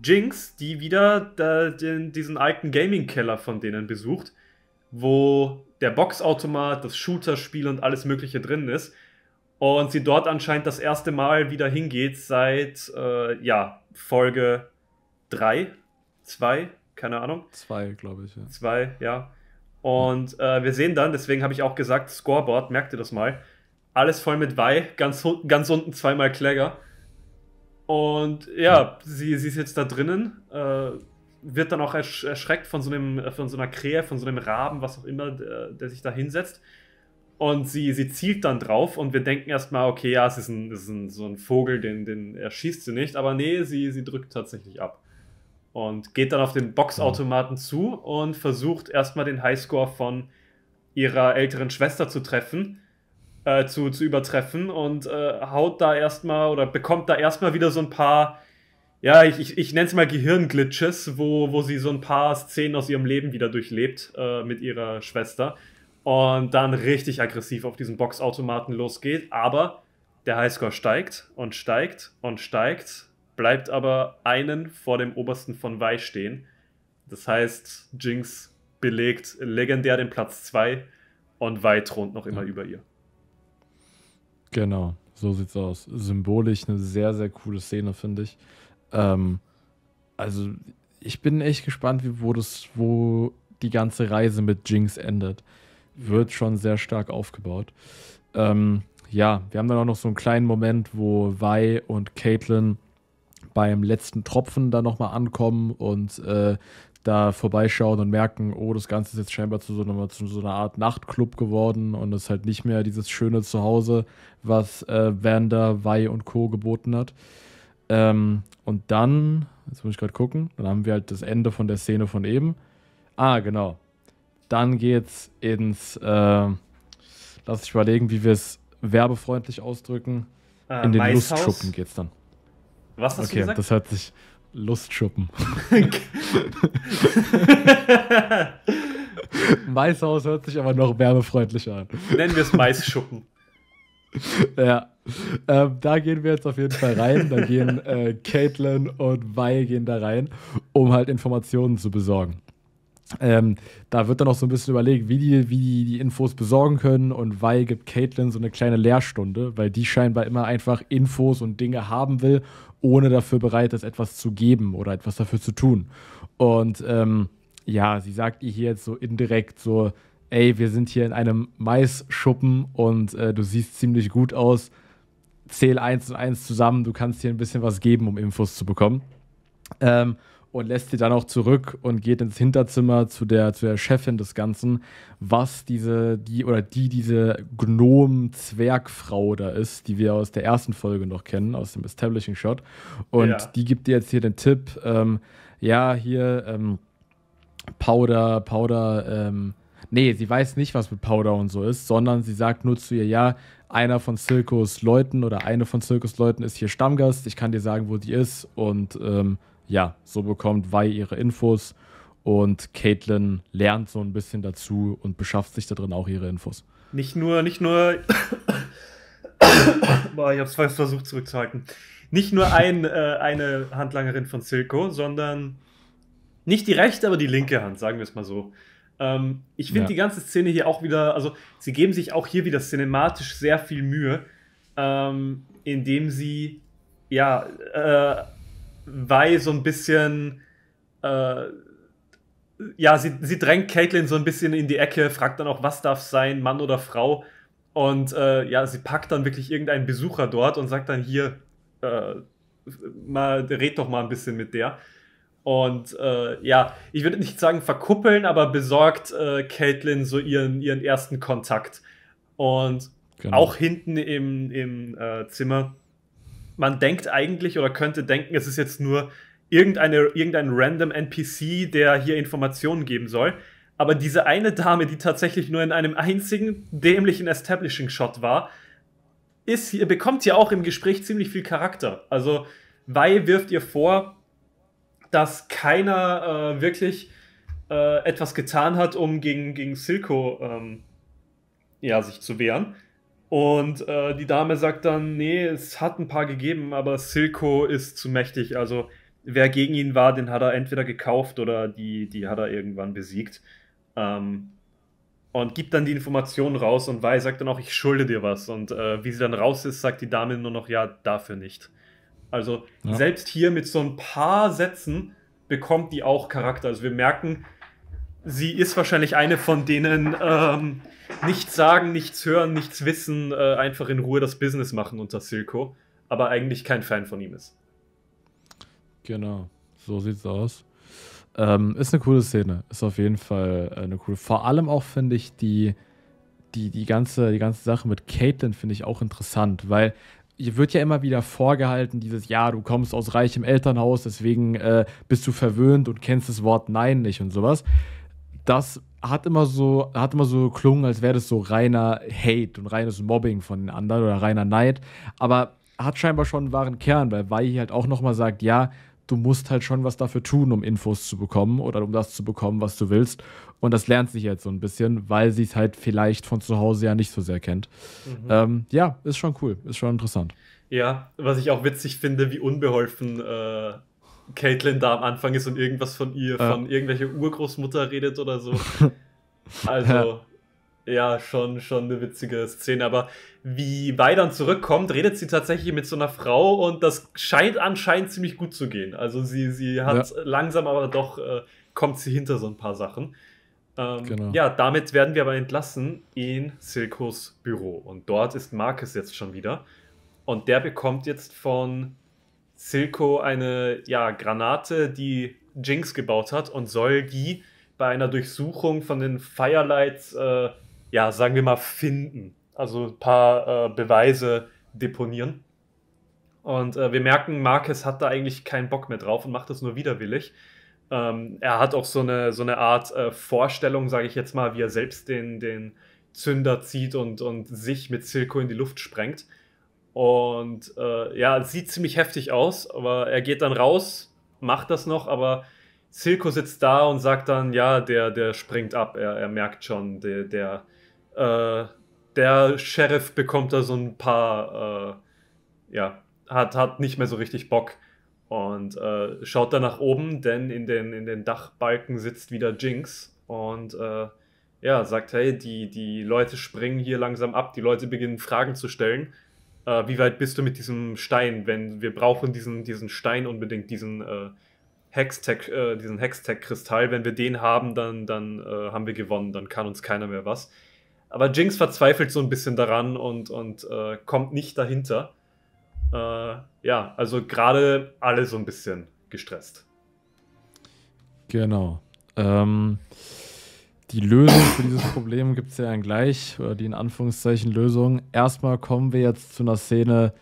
Jinx, die wieder äh, den, diesen alten Gaming-Keller von denen besucht, wo der Boxautomat, das Shooter-Spiel und alles Mögliche drin ist. Und sie dort anscheinend das erste Mal wieder hingeht seit, äh, ja, Folge 3, 2, keine Ahnung. 2, glaube ich. 2, ja. Zwei, ja. Und äh, wir sehen dann, deswegen habe ich auch gesagt, Scoreboard, merkt ihr das mal, alles voll mit Wei, ganz, ganz unten zweimal Kläger. Und ja, sie, sie ist jetzt da drinnen, äh, wird dann auch ersch erschreckt von so, einem, äh, von so einer Krähe, von so einem Raben, was auch immer, der, der sich da hinsetzt. Und sie, sie zielt dann drauf und wir denken erstmal, okay, ja, es ist, ein, es ist ein, so ein Vogel, den, den erschießt sie nicht. Aber nee, sie, sie drückt tatsächlich ab. Und geht dann auf den Boxautomaten zu und versucht erstmal den Highscore von ihrer älteren Schwester zu treffen äh, zu, zu übertreffen und äh, haut da erstmal oder bekommt da erstmal wieder so ein paar, ja, ich, ich, ich nenne es mal Gehirnglitches, wo, wo sie so ein paar Szenen aus ihrem Leben wieder durchlebt äh, mit ihrer Schwester und dann richtig aggressiv auf diesen Boxautomaten losgeht, aber der Highscore steigt und steigt und steigt, bleibt aber einen vor dem obersten von Wei stehen. Das heißt, Jinx belegt legendär den Platz 2 und Wei thront noch immer ja. über ihr. Genau, so sieht's aus. Symbolisch eine sehr, sehr coole Szene, finde ich. Ähm, also, ich bin echt gespannt, wie, wo, das, wo die ganze Reise mit Jinx endet. Wird schon sehr stark aufgebaut. Ähm, ja, wir haben dann auch noch so einen kleinen Moment, wo Vi und Caitlin beim letzten Tropfen da nochmal ankommen und äh, da vorbeischauen und merken, oh, das Ganze ist jetzt scheinbar zu so einer, zu so einer Art Nachtclub geworden und ist halt nicht mehr dieses schöne Zuhause, was äh, Vander, Wei und Co. geboten hat. Ähm, und dann, jetzt muss ich gerade gucken, dann haben wir halt das Ende von der Szene von eben. Ah, genau. Dann geht's ins, äh, lass ich überlegen, wie wir es werbefreundlich ausdrücken. Äh, in den Maishaus? Lustschuppen geht's dann. Was hast okay, du gesagt? Das hört sich, Lustschuppen. Maishaus hört sich aber noch wärmefreundlicher an. Nennen wir es Maisschuppen. Ja, ähm, da gehen wir jetzt auf jeden Fall rein. Da gehen äh, Caitlin und Vi gehen da rein, um halt Informationen zu besorgen. Ähm, da wird dann auch so ein bisschen überlegt, wie die, wie die, die Infos besorgen können und weil gibt Caitlin so eine kleine Lehrstunde, weil die scheinbar immer einfach Infos und Dinge haben will, ohne dafür bereit ist, etwas zu geben oder etwas dafür zu tun. Und ähm, ja, sie sagt ihr hier jetzt so indirekt so, ey, wir sind hier in einem Maisschuppen und äh, du siehst ziemlich gut aus, zähl eins und eins zusammen, du kannst hier ein bisschen was geben, um Infos zu bekommen. Ähm, und lässt sie dann auch zurück und geht ins Hinterzimmer zu der, zu der Chefin des Ganzen, was diese, die oder die diese Gnom-Zwergfrau da ist, die wir aus der ersten Folge noch kennen, aus dem Establishing Shot. Und ja. die gibt dir jetzt hier den Tipp, ähm, ja, hier, ähm, Powder, Powder, ähm, nee, sie weiß nicht, was mit Powder und so ist, sondern sie sagt nur zu ihr, ja, einer von Zirkus Leuten oder eine von Zirkus Leuten ist hier Stammgast, ich kann dir sagen, wo die ist und ähm, ja, so bekommt Vi ihre Infos und Caitlin lernt so ein bisschen dazu und beschafft sich da drin auch ihre Infos. Nicht nur, nicht nur. Boah, ich hab's fast versucht zurückzuhalten. Nicht nur ein, äh, eine Handlangerin von Silco, sondern nicht die rechte, aber die linke Hand, sagen wir es mal so. Ähm, ich finde ja. die ganze Szene hier auch wieder, also sie geben sich auch hier wieder cinematisch sehr viel Mühe, ähm, indem sie ja äh, weil so ein bisschen, äh, ja, sie, sie drängt Caitlin so ein bisschen in die Ecke, fragt dann auch, was darf sein, Mann oder Frau. Und äh, ja, sie packt dann wirklich irgendeinen Besucher dort und sagt dann hier, äh, mal, red doch mal ein bisschen mit der. Und äh, ja, ich würde nicht sagen verkuppeln, aber besorgt äh, Caitlin so ihren, ihren ersten Kontakt. Und genau. auch hinten im, im äh, Zimmer man denkt eigentlich oder könnte denken, es ist jetzt nur irgendeine, irgendein random NPC, der hier Informationen geben soll. Aber diese eine Dame, die tatsächlich nur in einem einzigen dämlichen Establishing-Shot war, ist hier, bekommt ja auch im Gespräch ziemlich viel Charakter. Also, Wei wirft ihr vor, dass keiner äh, wirklich äh, etwas getan hat, um gegen, gegen Silco ähm, ja, sich zu wehren. Und äh, die Dame sagt dann, nee, es hat ein paar gegeben, aber Silco ist zu mächtig. Also wer gegen ihn war, den hat er entweder gekauft oder die, die hat er irgendwann besiegt. Ähm, und gibt dann die Informationen raus und Wei sagt dann auch, ich schulde dir was. Und äh, wie sie dann raus ist, sagt die Dame nur noch, ja, dafür nicht. Also ja. selbst hier mit so ein paar Sätzen bekommt die auch Charakter. Also wir merken, sie ist wahrscheinlich eine von denen, ähm, nichts sagen, nichts hören, nichts wissen, äh, einfach in Ruhe das Business machen unter Silco, aber eigentlich kein Fan von ihm ist. Genau, so sieht's aus. Ähm, ist eine coole Szene, ist auf jeden Fall äh, eine coole. Vor allem auch finde ich die, die, die, ganze, die ganze Sache mit Caitlin finde ich auch interessant, weil ihr wird ja immer wieder vorgehalten, dieses, ja, du kommst aus reichem Elternhaus, deswegen äh, bist du verwöhnt und kennst das Wort Nein nicht und sowas das hat immer so, hat immer so geklungen, als wäre das so reiner Hate und reines Mobbing von den anderen oder reiner Neid. Aber hat scheinbar schon einen wahren Kern, weil Wei halt auch nochmal sagt, ja, du musst halt schon was dafür tun, um Infos zu bekommen oder um das zu bekommen, was du willst. Und das lernt sich jetzt so ein bisschen, weil sie es halt vielleicht von zu Hause ja nicht so sehr kennt. Mhm. Ähm, ja, ist schon cool, ist schon interessant. Ja, was ich auch witzig finde, wie unbeholfen äh, Caitlin da am Anfang ist und irgendwas von ihr, ja. von irgendwelcher Urgroßmutter redet oder so. Also, ja. ja. schon, schon eine witzige Szene. Aber wie Wei dann zurückkommt, redet sie tatsächlich mit so einer Frau und das scheint anscheinend ziemlich gut zu gehen. Also sie, sie hat ja. langsam aber doch, äh, kommt sie hinter so ein paar Sachen. Ähm, genau. Ja, damit werden wir aber entlassen in Silkos Büro. Und dort ist Marcus jetzt schon wieder. Und der bekommt jetzt von Silco eine ja, Granate, die Jinx gebaut hat und soll die bei einer Durchsuchung von den Firelights, äh, ja, sagen wir mal, finden. Also ein paar äh, Beweise deponieren. Und äh, wir merken, Marcus hat da eigentlich keinen Bock mehr drauf und macht das nur widerwillig. Ähm, er hat auch so eine, so eine Art äh, Vorstellung, sage ich jetzt mal, wie er selbst den, den Zünder zieht und, und sich mit Silco in die Luft sprengt. Und äh, ja, sieht ziemlich heftig aus, aber er geht dann raus, macht das noch, aber Silko sitzt da und sagt dann, ja, der, der springt ab, er, er merkt schon, der, der, äh, der Sheriff bekommt da so ein paar, äh, ja, hat, hat nicht mehr so richtig Bock und äh, schaut dann nach oben, denn in den, in den Dachbalken sitzt wieder Jinx und äh, ja, sagt, hey, die, die Leute springen hier langsam ab, die Leute beginnen Fragen zu stellen äh, wie weit bist du mit diesem Stein, wenn wir brauchen diesen, diesen Stein unbedingt, diesen äh, Hextech, äh, diesen Hextech-Kristall, wenn wir den haben, dann, dann äh, haben wir gewonnen, dann kann uns keiner mehr was. Aber Jinx verzweifelt so ein bisschen daran und, und äh, kommt nicht dahinter. Äh, ja, also gerade alle so ein bisschen gestresst. Genau. Ähm, die Lösung für dieses Problem gibt es ja dann gleich, oder die in Anführungszeichen Lösung. Erstmal kommen wir jetzt zu einer Szene,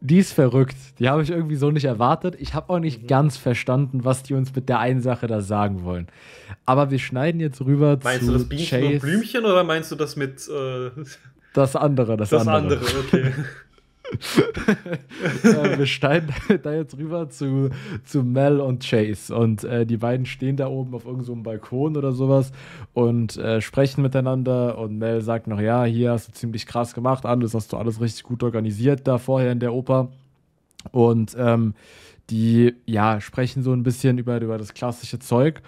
die ist verrückt. Die habe ich irgendwie so nicht erwartet. Ich habe auch nicht mhm. ganz verstanden, was die uns mit der einen Sache da sagen wollen. Aber wir schneiden jetzt rüber meinst zu. Meinst du das Bienchen Chase. und Blümchen oder meinst du das mit. Äh, das andere, das, das andere. andere okay. äh, wir steigen da jetzt rüber zu, zu Mel und Chase. Und äh, die beiden stehen da oben auf irgendeinem so Balkon oder sowas und äh, sprechen miteinander. Und Mel sagt noch: Ja, hier hast du ziemlich krass gemacht, alles hast du alles richtig gut organisiert da vorher in der Oper. Und ähm, die, ja, sprechen so ein bisschen über, über das klassische Zeug.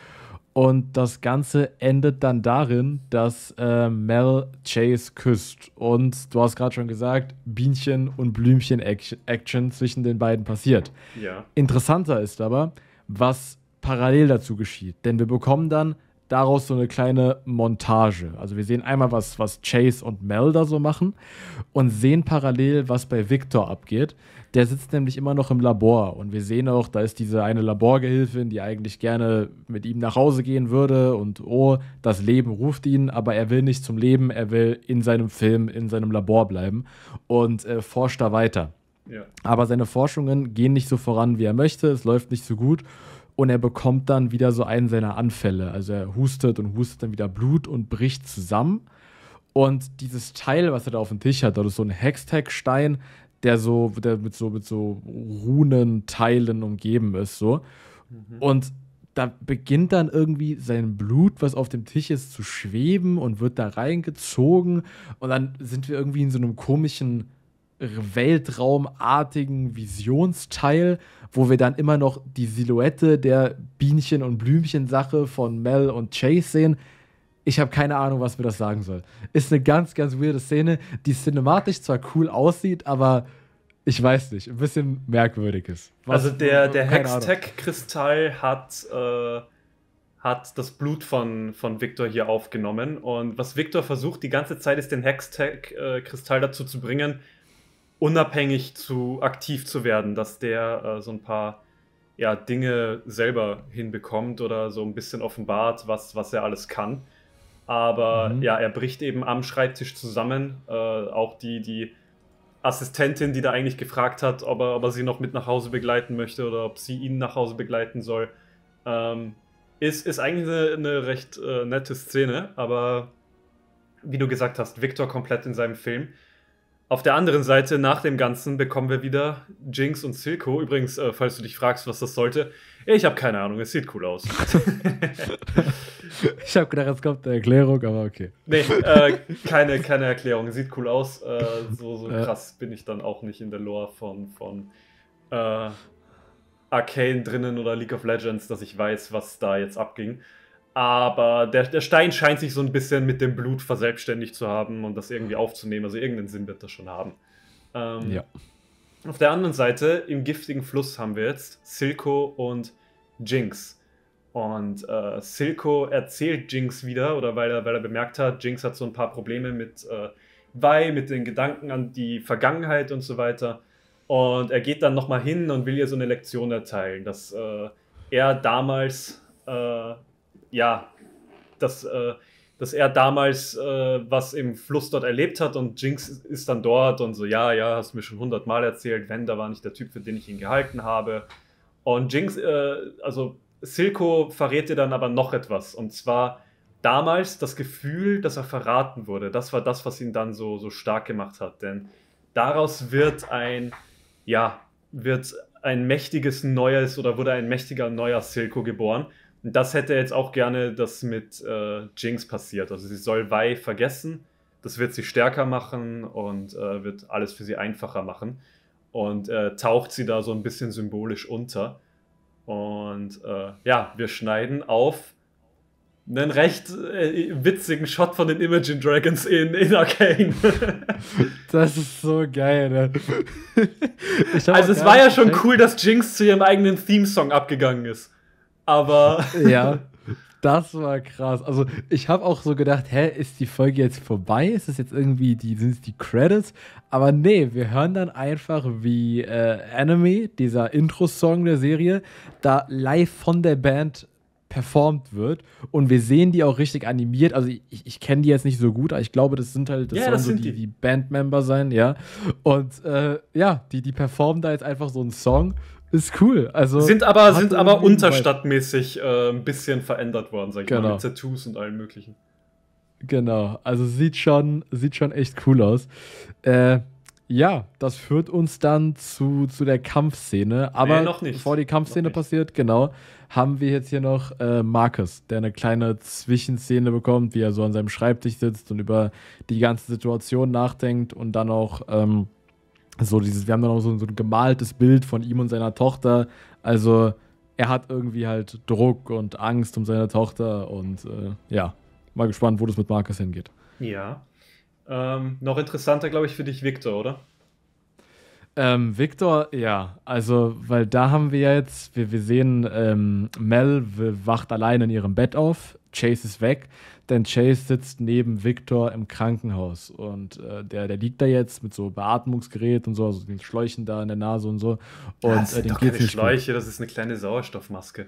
Und das Ganze endet dann darin, dass äh, Mel Chase küsst. Und du hast gerade schon gesagt, Bienchen- und Blümchen-Action zwischen den beiden passiert. Ja. Interessanter ist aber, was parallel dazu geschieht. Denn wir bekommen dann daraus so eine kleine Montage. Also wir sehen einmal, was, was Chase und Mel da so machen und sehen parallel, was bei Victor abgeht. Der sitzt nämlich immer noch im Labor und wir sehen auch, da ist diese eine Laborgehilfin, die eigentlich gerne mit ihm nach Hause gehen würde und oh, das Leben ruft ihn, aber er will nicht zum Leben, er will in seinem Film, in seinem Labor bleiben und äh, forscht da weiter. Ja. Aber seine Forschungen gehen nicht so voran, wie er möchte, es läuft nicht so gut und er bekommt dann wieder so einen seiner Anfälle. Also er hustet und hustet dann wieder Blut und bricht zusammen. Und dieses Teil, was er da auf dem Tisch hat, das ist so ein Hextech-Stein, der so, der mit so, mit so Runenteilen umgeben ist, so. Mhm. Und da beginnt dann irgendwie sein Blut, was auf dem Tisch ist, zu schweben und wird da reingezogen. Und dann sind wir irgendwie in so einem komischen weltraumartigen Visionsteil, wo wir dann immer noch die Silhouette der Bienchen- und Blümchen-Sache von Mel und Chase sehen. Ich habe keine Ahnung, was mir das sagen soll. Ist eine ganz, ganz weirde Szene, die cinematisch zwar cool aussieht, aber ich weiß nicht, ein bisschen merkwürdig ist. Was, also der, der Hextech-Kristall hat, äh, hat das Blut von, von Victor hier aufgenommen. Und was Victor versucht die ganze Zeit, ist den Hextech-Kristall äh, dazu zu bringen, unabhängig zu aktiv zu werden, dass der äh, so ein paar ja, Dinge selber hinbekommt oder so ein bisschen offenbart, was, was er alles kann. Aber mhm. ja, er bricht eben am Schreibtisch zusammen. Äh, auch die, die Assistentin, die da eigentlich gefragt hat, ob er, ob er sie noch mit nach Hause begleiten möchte oder ob sie ihn nach Hause begleiten soll, ähm, ist, ist eigentlich eine, eine recht äh, nette Szene. Aber wie du gesagt hast, Victor komplett in seinem Film auf der anderen Seite, nach dem Ganzen bekommen wir wieder Jinx und Silco. Übrigens, äh, falls du dich fragst, was das sollte, ich habe keine Ahnung, es sieht cool aus. ich habe gedacht, es kommt eine Erklärung, aber okay. Nee, äh, keine, keine Erklärung, sieht cool aus. Äh, so, so krass bin ich dann auch nicht in der Lore von, von äh, Arcane drinnen oder League of Legends, dass ich weiß, was da jetzt abging. Aber der, der Stein scheint sich so ein bisschen mit dem Blut verselbstständigt zu haben und das irgendwie aufzunehmen. Also irgendeinen Sinn wird das schon haben. Ähm, ja. Auf der anderen Seite, im giftigen Fluss haben wir jetzt Silco und Jinx. Und äh, Silco erzählt Jinx wieder, oder weil er, weil er bemerkt hat, Jinx hat so ein paar Probleme mit äh, Vi, mit den Gedanken an die Vergangenheit und so weiter. Und er geht dann nochmal hin und will ihr so eine Lektion erteilen, dass äh, er damals äh, ja, dass, äh, dass er damals äh, was im Fluss dort erlebt hat und Jinx ist dann dort und so, ja, ja, hast mir schon hundertmal erzählt, wenn da war nicht der Typ, für den ich ihn gehalten habe. Und Jinx, äh, also Silco verrät dir dann aber noch etwas und zwar damals das Gefühl, dass er verraten wurde. Das war das, was ihn dann so, so stark gemacht hat, denn daraus wird ein, ja, wird ein mächtiges neues oder wurde ein mächtiger neuer Silco geboren das hätte er jetzt auch gerne, dass mit äh, Jinx passiert. Also sie soll Wei vergessen, das wird sie stärker machen und äh, wird alles für sie einfacher machen. Und äh, taucht sie da so ein bisschen symbolisch unter. Und äh, ja, wir schneiden auf einen recht äh, witzigen Shot von den Imagine Dragons in, in Arcane. das ist so geil. Ne? also es war ja schon cool, dass Jinx zu ihrem eigenen Theme-Song abgegangen ist aber. Ja. Das war krass. Also ich habe auch so gedacht, hä, ist die Folge jetzt vorbei? Ist es jetzt irgendwie die sind es die Credits? Aber nee, wir hören dann einfach wie äh, Anime, dieser Intro-Song der Serie, da live von der Band performt wird und wir sehen die auch richtig animiert. Also ich, ich kenne die jetzt nicht so gut, aber ich glaube, das sind halt das, ja, das so die, die. Bandmember sein, ja. Und äh, ja, die die performen da jetzt einfach so einen Song ist cool. Also sind aber, sind aber unterstadtmäßig äh, ein bisschen verändert worden, sag ich genau. mal, mit Tattoos und allem möglichen. Genau, also sieht schon, sieht schon echt cool aus. Äh, ja, das führt uns dann zu, zu der Kampfszene. Aber nee, bevor die Kampfszene passiert, genau, haben wir jetzt hier noch äh, Marcus, der eine kleine Zwischenszene bekommt, wie er so an seinem Schreibtisch sitzt und über die ganze Situation nachdenkt und dann auch ähm, so dieses, wir haben dann auch so, so ein gemaltes Bild von ihm und seiner Tochter. Also er hat irgendwie halt Druck und Angst um seine Tochter und äh, ja, mal gespannt, wo das mit Markus hingeht. Ja. Ähm, noch interessanter, glaube ich, für dich, Victor, oder? Ähm, Victor, ja, also, weil da haben wir jetzt, wir, wir sehen, ähm, Mel wacht allein in ihrem Bett auf, Chase ist weg denn Chase sitzt neben Victor im Krankenhaus und äh, der, der liegt da jetzt mit so Beatmungsgerät und so, also den Schläuchen da in der Nase und so. Und das äh, sind äh, doch keine Schläuche, gut. das ist eine kleine Sauerstoffmaske.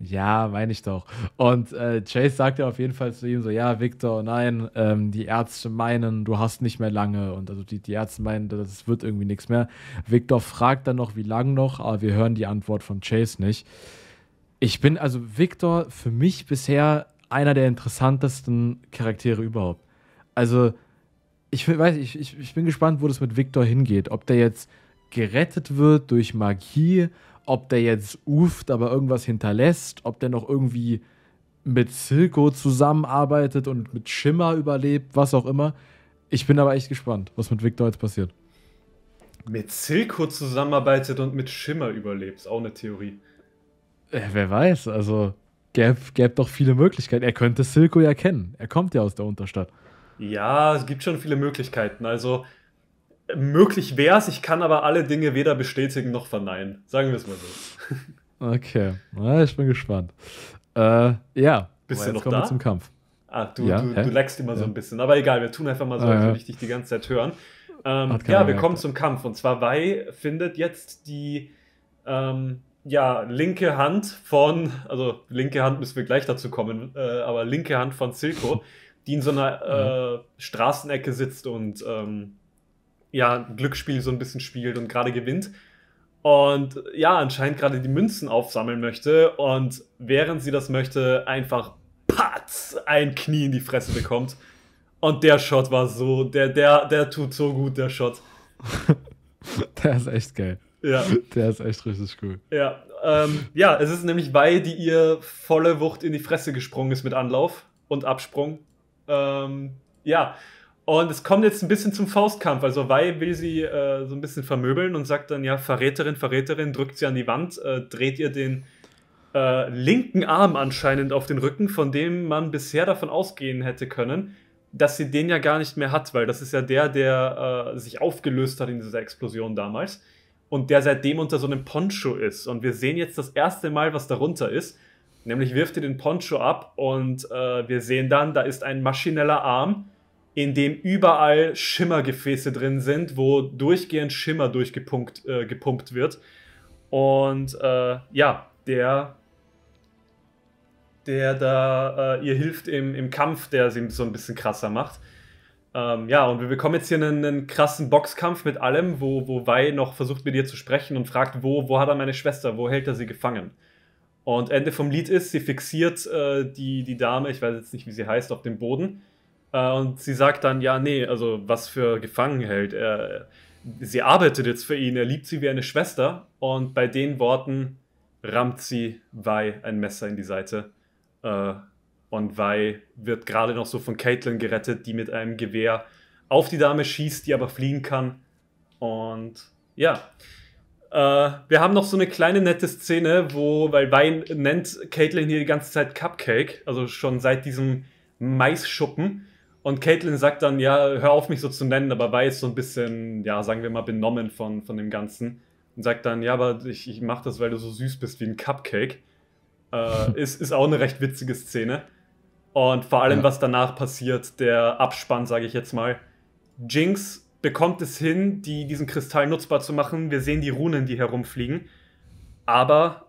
Ja, meine ich doch. Und äh, Chase sagt ja auf jeden Fall zu ihm so, ja, Victor, nein, ähm, die Ärzte meinen, du hast nicht mehr lange. Und also die, die Ärzte meinen, das wird irgendwie nichts mehr. Victor fragt dann noch, wie lange noch, aber wir hören die Antwort von Chase nicht. Ich bin also Victor für mich bisher einer der interessantesten Charaktere überhaupt. Also, ich weiß, ich, ich, ich bin gespannt, wo das mit Victor hingeht. Ob der jetzt gerettet wird durch Magie, ob der jetzt uft, aber irgendwas hinterlässt, ob der noch irgendwie mit Silko zusammenarbeitet und mit Schimmer überlebt, was auch immer. Ich bin aber echt gespannt, was mit Victor jetzt passiert. Mit Silko zusammenarbeitet und mit Schimmer überlebt, ist auch eine Theorie. Äh, wer weiß, also gäbe, gäbe doch viele Möglichkeiten. Er könnte Silko ja kennen. Er kommt ja aus der Unterstadt. Ja, es gibt schon viele Möglichkeiten. Also möglich wäre es, ich kann aber alle Dinge weder bestätigen noch verneinen. Sagen wir es mal so. Okay, Na, ich bin gespannt. Äh, ja, bist du noch kommen da? wir zum Kampf. Ah, du, ja, du, du leckst immer ja. so ein bisschen. Aber egal, wir tun einfach mal so, ah, als würde ich dich die ganze Zeit hören. Ähm, ja, wir kommen zum Kampf. Und zwar Wei findet jetzt die ähm, ja, linke Hand von, also linke Hand müssen wir gleich dazu kommen, äh, aber linke Hand von Silko, die in so einer mhm. äh, Straßenecke sitzt und ähm, ja, Glücksspiel so ein bisschen spielt und gerade gewinnt. Und ja, anscheinend gerade die Münzen aufsammeln möchte und während sie das möchte, einfach patz, ein Knie in die Fresse bekommt. Und der Shot war so, der, der, der tut so gut, der Shot. der ist echt geil. Ja. Der ist echt richtig cool. Ja, ähm, ja, es ist nämlich Wei, die ihr volle Wucht in die Fresse gesprungen ist mit Anlauf und Absprung. Ähm, ja, und es kommt jetzt ein bisschen zum Faustkampf. Also Wei will sie äh, so ein bisschen vermöbeln und sagt dann, ja, Verräterin, Verräterin, drückt sie an die Wand, äh, dreht ihr den äh, linken Arm anscheinend auf den Rücken, von dem man bisher davon ausgehen hätte können, dass sie den ja gar nicht mehr hat, weil das ist ja der, der äh, sich aufgelöst hat in dieser Explosion damals und der seitdem unter so einem Poncho ist. Und wir sehen jetzt das erste Mal, was darunter ist. Nämlich wirft er den Poncho ab und äh, wir sehen dann, da ist ein maschineller Arm, in dem überall Schimmergefäße drin sind, wo durchgehend Schimmer durchgepumpt äh, gepumpt wird. Und äh, ja, der, der da äh, ihr hilft im, im Kampf, der sie so ein bisschen krasser macht. Ähm, ja, und wir bekommen jetzt hier einen, einen, krassen Boxkampf mit allem, wo, wo Wei noch versucht mit ihr zu sprechen und fragt, wo, wo hat er meine Schwester, wo hält er sie gefangen? Und Ende vom Lied ist, sie fixiert äh, die, die Dame, ich weiß jetzt nicht, wie sie heißt, auf dem Boden. Äh, und sie sagt dann, ja, nee, also was für gefangen hält. Er, sie arbeitet jetzt für ihn, er liebt sie wie eine Schwester. Und bei den Worten rammt sie Wei ein Messer in die Seite. Äh, und Wei wird gerade noch so von Caitlyn gerettet, die mit einem Gewehr auf die Dame schießt, die aber fliehen kann. Und ja. Äh, wir haben noch so eine kleine nette Szene, wo, weil Wei nennt Caitlyn hier die ganze Zeit Cupcake, also schon seit diesem Maisschuppen. Und Caitlyn sagt dann, ja, hör auf mich so zu nennen, aber Wei ist so ein bisschen, ja, sagen wir mal, benommen von, von dem Ganzen. Und sagt dann, ja, aber ich, ich mach das, weil du so süß bist wie ein Cupcake. Äh, ist, ist auch eine recht witzige Szene. Und vor allem, ja. was danach passiert, der Abspann, sage ich jetzt mal. Jinx bekommt es hin, die, diesen Kristall nutzbar zu machen. Wir sehen die Runen, die herumfliegen. Aber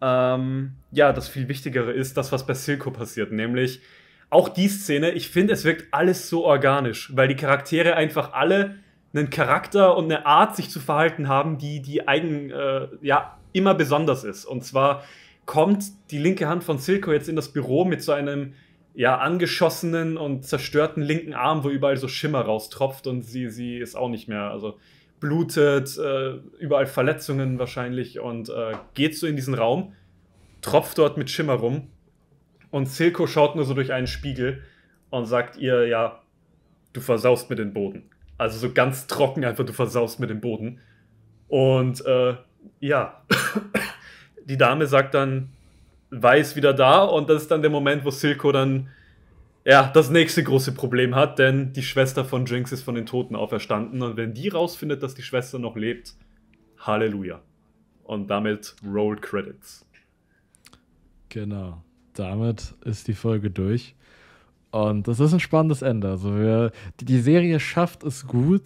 ähm, ja, das viel Wichtigere ist das, was bei Silco passiert, nämlich auch die Szene, ich finde, es wirkt alles so organisch, weil die Charaktere einfach alle einen Charakter und eine Art, sich zu verhalten haben, die, die eigen, äh, ja, immer besonders ist. Und zwar kommt die linke Hand von Silco jetzt in das Büro mit so einem ja, angeschossenen und zerstörten linken Arm, wo überall so Schimmer raustropft und sie, sie ist auch nicht mehr, also blutet, äh, überall Verletzungen wahrscheinlich und äh, geht so in diesen Raum, tropft dort mit Schimmer rum und Silko schaut nur so durch einen Spiegel und sagt ihr, ja, du versaust mir den Boden. Also so ganz trocken einfach, du versaust mir den Boden. Und äh, ja, die Dame sagt dann, Weiß wieder da und das ist dann der Moment, wo Silco dann ja, das nächste große Problem hat, denn die Schwester von Jinx ist von den Toten auferstanden und wenn die rausfindet, dass die Schwester noch lebt, Halleluja. Und damit Roll Credits. Genau. Damit ist die Folge durch. Und das ist ein spannendes Ende. Also wir, die, die Serie schafft es gut,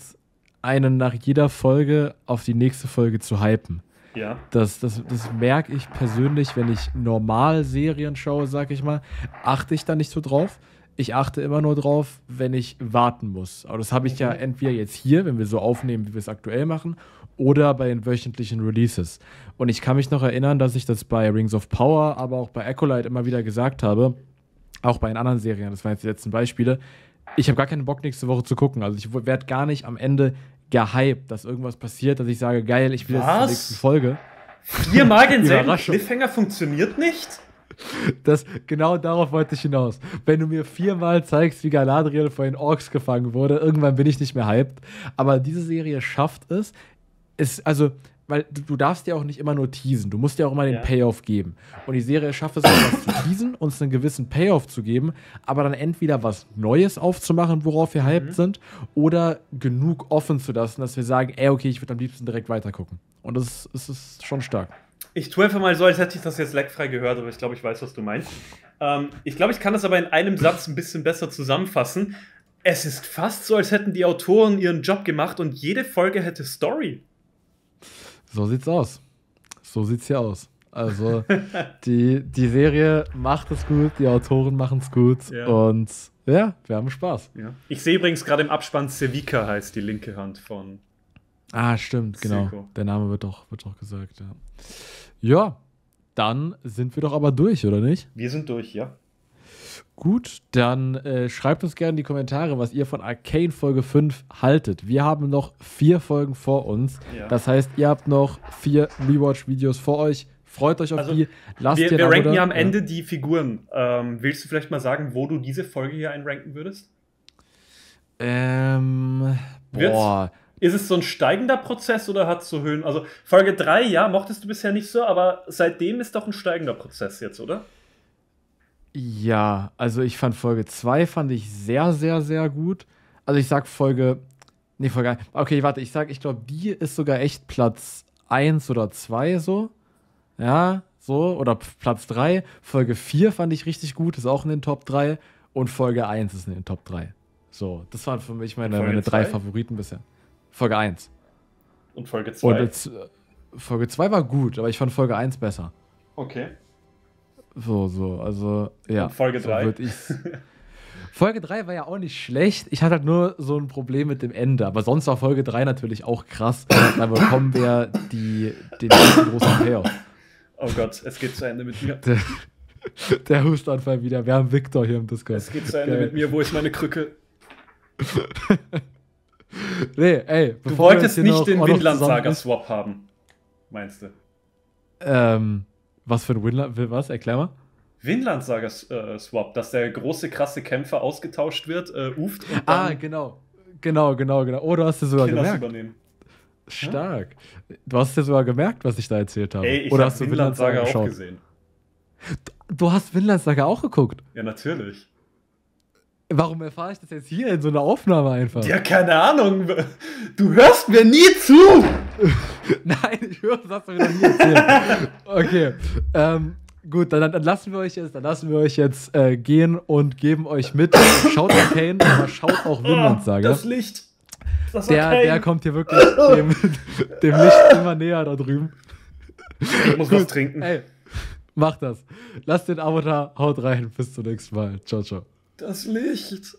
einen nach jeder Folge auf die nächste Folge zu hypen. Ja. Das, das, das merke ich persönlich, wenn ich normal Serien schaue, sag ich mal, achte ich da nicht so drauf. Ich achte immer nur drauf, wenn ich warten muss. Aber das habe ich ja mhm. entweder jetzt hier, wenn wir so aufnehmen, wie wir es aktuell machen, oder bei den wöchentlichen Releases. Und ich kann mich noch erinnern, dass ich das bei Rings of Power, aber auch bei Acolyte immer wieder gesagt habe, auch bei den anderen Serien, das waren jetzt die letzten Beispiele, ich habe gar keinen Bock, nächste Woche zu gucken. Also ich werde gar nicht am Ende gehypt, dass irgendwas passiert, dass ich sage, geil, ich will Was? jetzt zur nächsten Folge. Viermal denselben Cliffhanger funktioniert nicht? Das, genau darauf wollte ich hinaus. Wenn du mir viermal zeigst, wie Galadriel vor den Orks gefangen wurde, irgendwann bin ich nicht mehr hyped. Aber diese Serie schafft es. es also, weil du, du, darfst ja auch nicht immer nur teasen, du musst ja auch immer den ja. Payoff geben. Und die Serie schafft es, etwas zu teasen, uns einen gewissen Payoff zu geben, aber dann entweder was Neues aufzumachen, worauf wir hyped mhm. sind, oder genug offen zu lassen, dass wir sagen, ey, okay, ich würde am liebsten direkt weitergucken. Und das ist, ist schon stark. Ich tue einfach mal so, als hätte ich das jetzt leckfrei gehört, aber ich glaube, ich weiß, was du meinst. Ähm, ich glaube, ich kann das aber in einem Satz ein bisschen besser zusammenfassen. Es ist fast so, als hätten die Autoren ihren Job gemacht und jede Folge hätte Story. So sieht's aus. So sieht's hier aus. Also die, die Serie macht es gut, die Autoren machen es gut ja. und ja, wir haben Spaß. Ja. Ich sehe übrigens gerade im Abspann Sevika heißt die linke Hand von. Ah, stimmt, Seiko. genau. Der Name wird doch, wird doch gesagt, ja. Ja, dann sind wir doch aber durch, oder nicht? Wir sind durch, ja. Gut, dann äh, schreibt uns gerne in die Kommentare, was ihr von Arcane Folge 5 haltet. Wir haben noch vier Folgen vor uns. Ja. Das heißt, ihr habt noch vier Rewatch-Videos vor euch. Freut euch auf also, die. Lasst wir, wir ranken ja am Ende die Figuren. Ähm, willst du vielleicht mal sagen, wo du diese Folge hier einranken würdest? Ähm, boah. Wird's? Ist es so ein steigender Prozess oder hat es so Höhen? Also Folge 3, ja, mochtest du bisher nicht so, aber seitdem ist doch ein steigender Prozess jetzt, oder? Ja, also ich fand Folge 2 fand ich sehr, sehr, sehr gut. Also ich sag Folge. Nee, Folge 1. Okay, warte, ich sag, ich glaube, die ist sogar echt Platz 1 oder 2 so. Ja, so. Oder Platz 3. Folge 4 fand ich richtig gut, ist auch in den Top 3. Und Folge 1 ist in den Top 3. So, das waren für mich meine, meine drei Favoriten bisher. Folge 1. Und Folge 2. Äh, Folge 2 war gut, aber ich fand Folge 1 besser. Okay. So, so, also ja. Und Folge 3. Folge 3 war ja auch nicht schlecht. Ich hatte halt nur so ein Problem mit dem Ende. Aber sonst war Folge 3 natürlich auch krass. Da bekommen wir die, den großen Payoff. Oh Gott, es geht zu Ende mit mir. Der, der Hustanfall wieder. Wir haben Victor hier im Discord. Es geht zu Ende Geil. mit mir. Wo ist meine Krücke? nee, ey. Bevor Du wolltest nicht den windland saga swap haben, meinst du? Ähm, was für ein Winland, was? Erklär mal. Winland Saga Swap, dass der große, krasse Kämpfer ausgetauscht wird, äh, uft und Ah, genau. Genau, genau, genau. Oh, du hast es sogar Killers gemerkt. Übernehmen. Stark. Hm? Du hast ja sogar gemerkt, was ich da erzählt habe. Ey, ich Oder hab hast du Winland Saga, Saga auch gesehen? Du, du hast Winland Saga auch geguckt? Ja, natürlich. Warum erfahre ich das jetzt hier in so einer Aufnahme einfach? Ja, keine Ahnung. Du hörst mir nie zu. Nein, ich höre das du mir noch nie erzählt. okay. Ähm, gut, dann, dann, lassen wir euch jetzt, dann lassen wir euch jetzt äh, gehen und geben euch mit. Schaut auf Kane, aber schaut auch ah, Winland, sage Das Licht. Das der, der kommt hier wirklich dem, dem Licht immer näher da drüben. Ich muss was trinken. Ey, mach das. Lasst den Abo da, haut rein. Bis zum nächsten Mal. Ciao, ciao. Das Licht.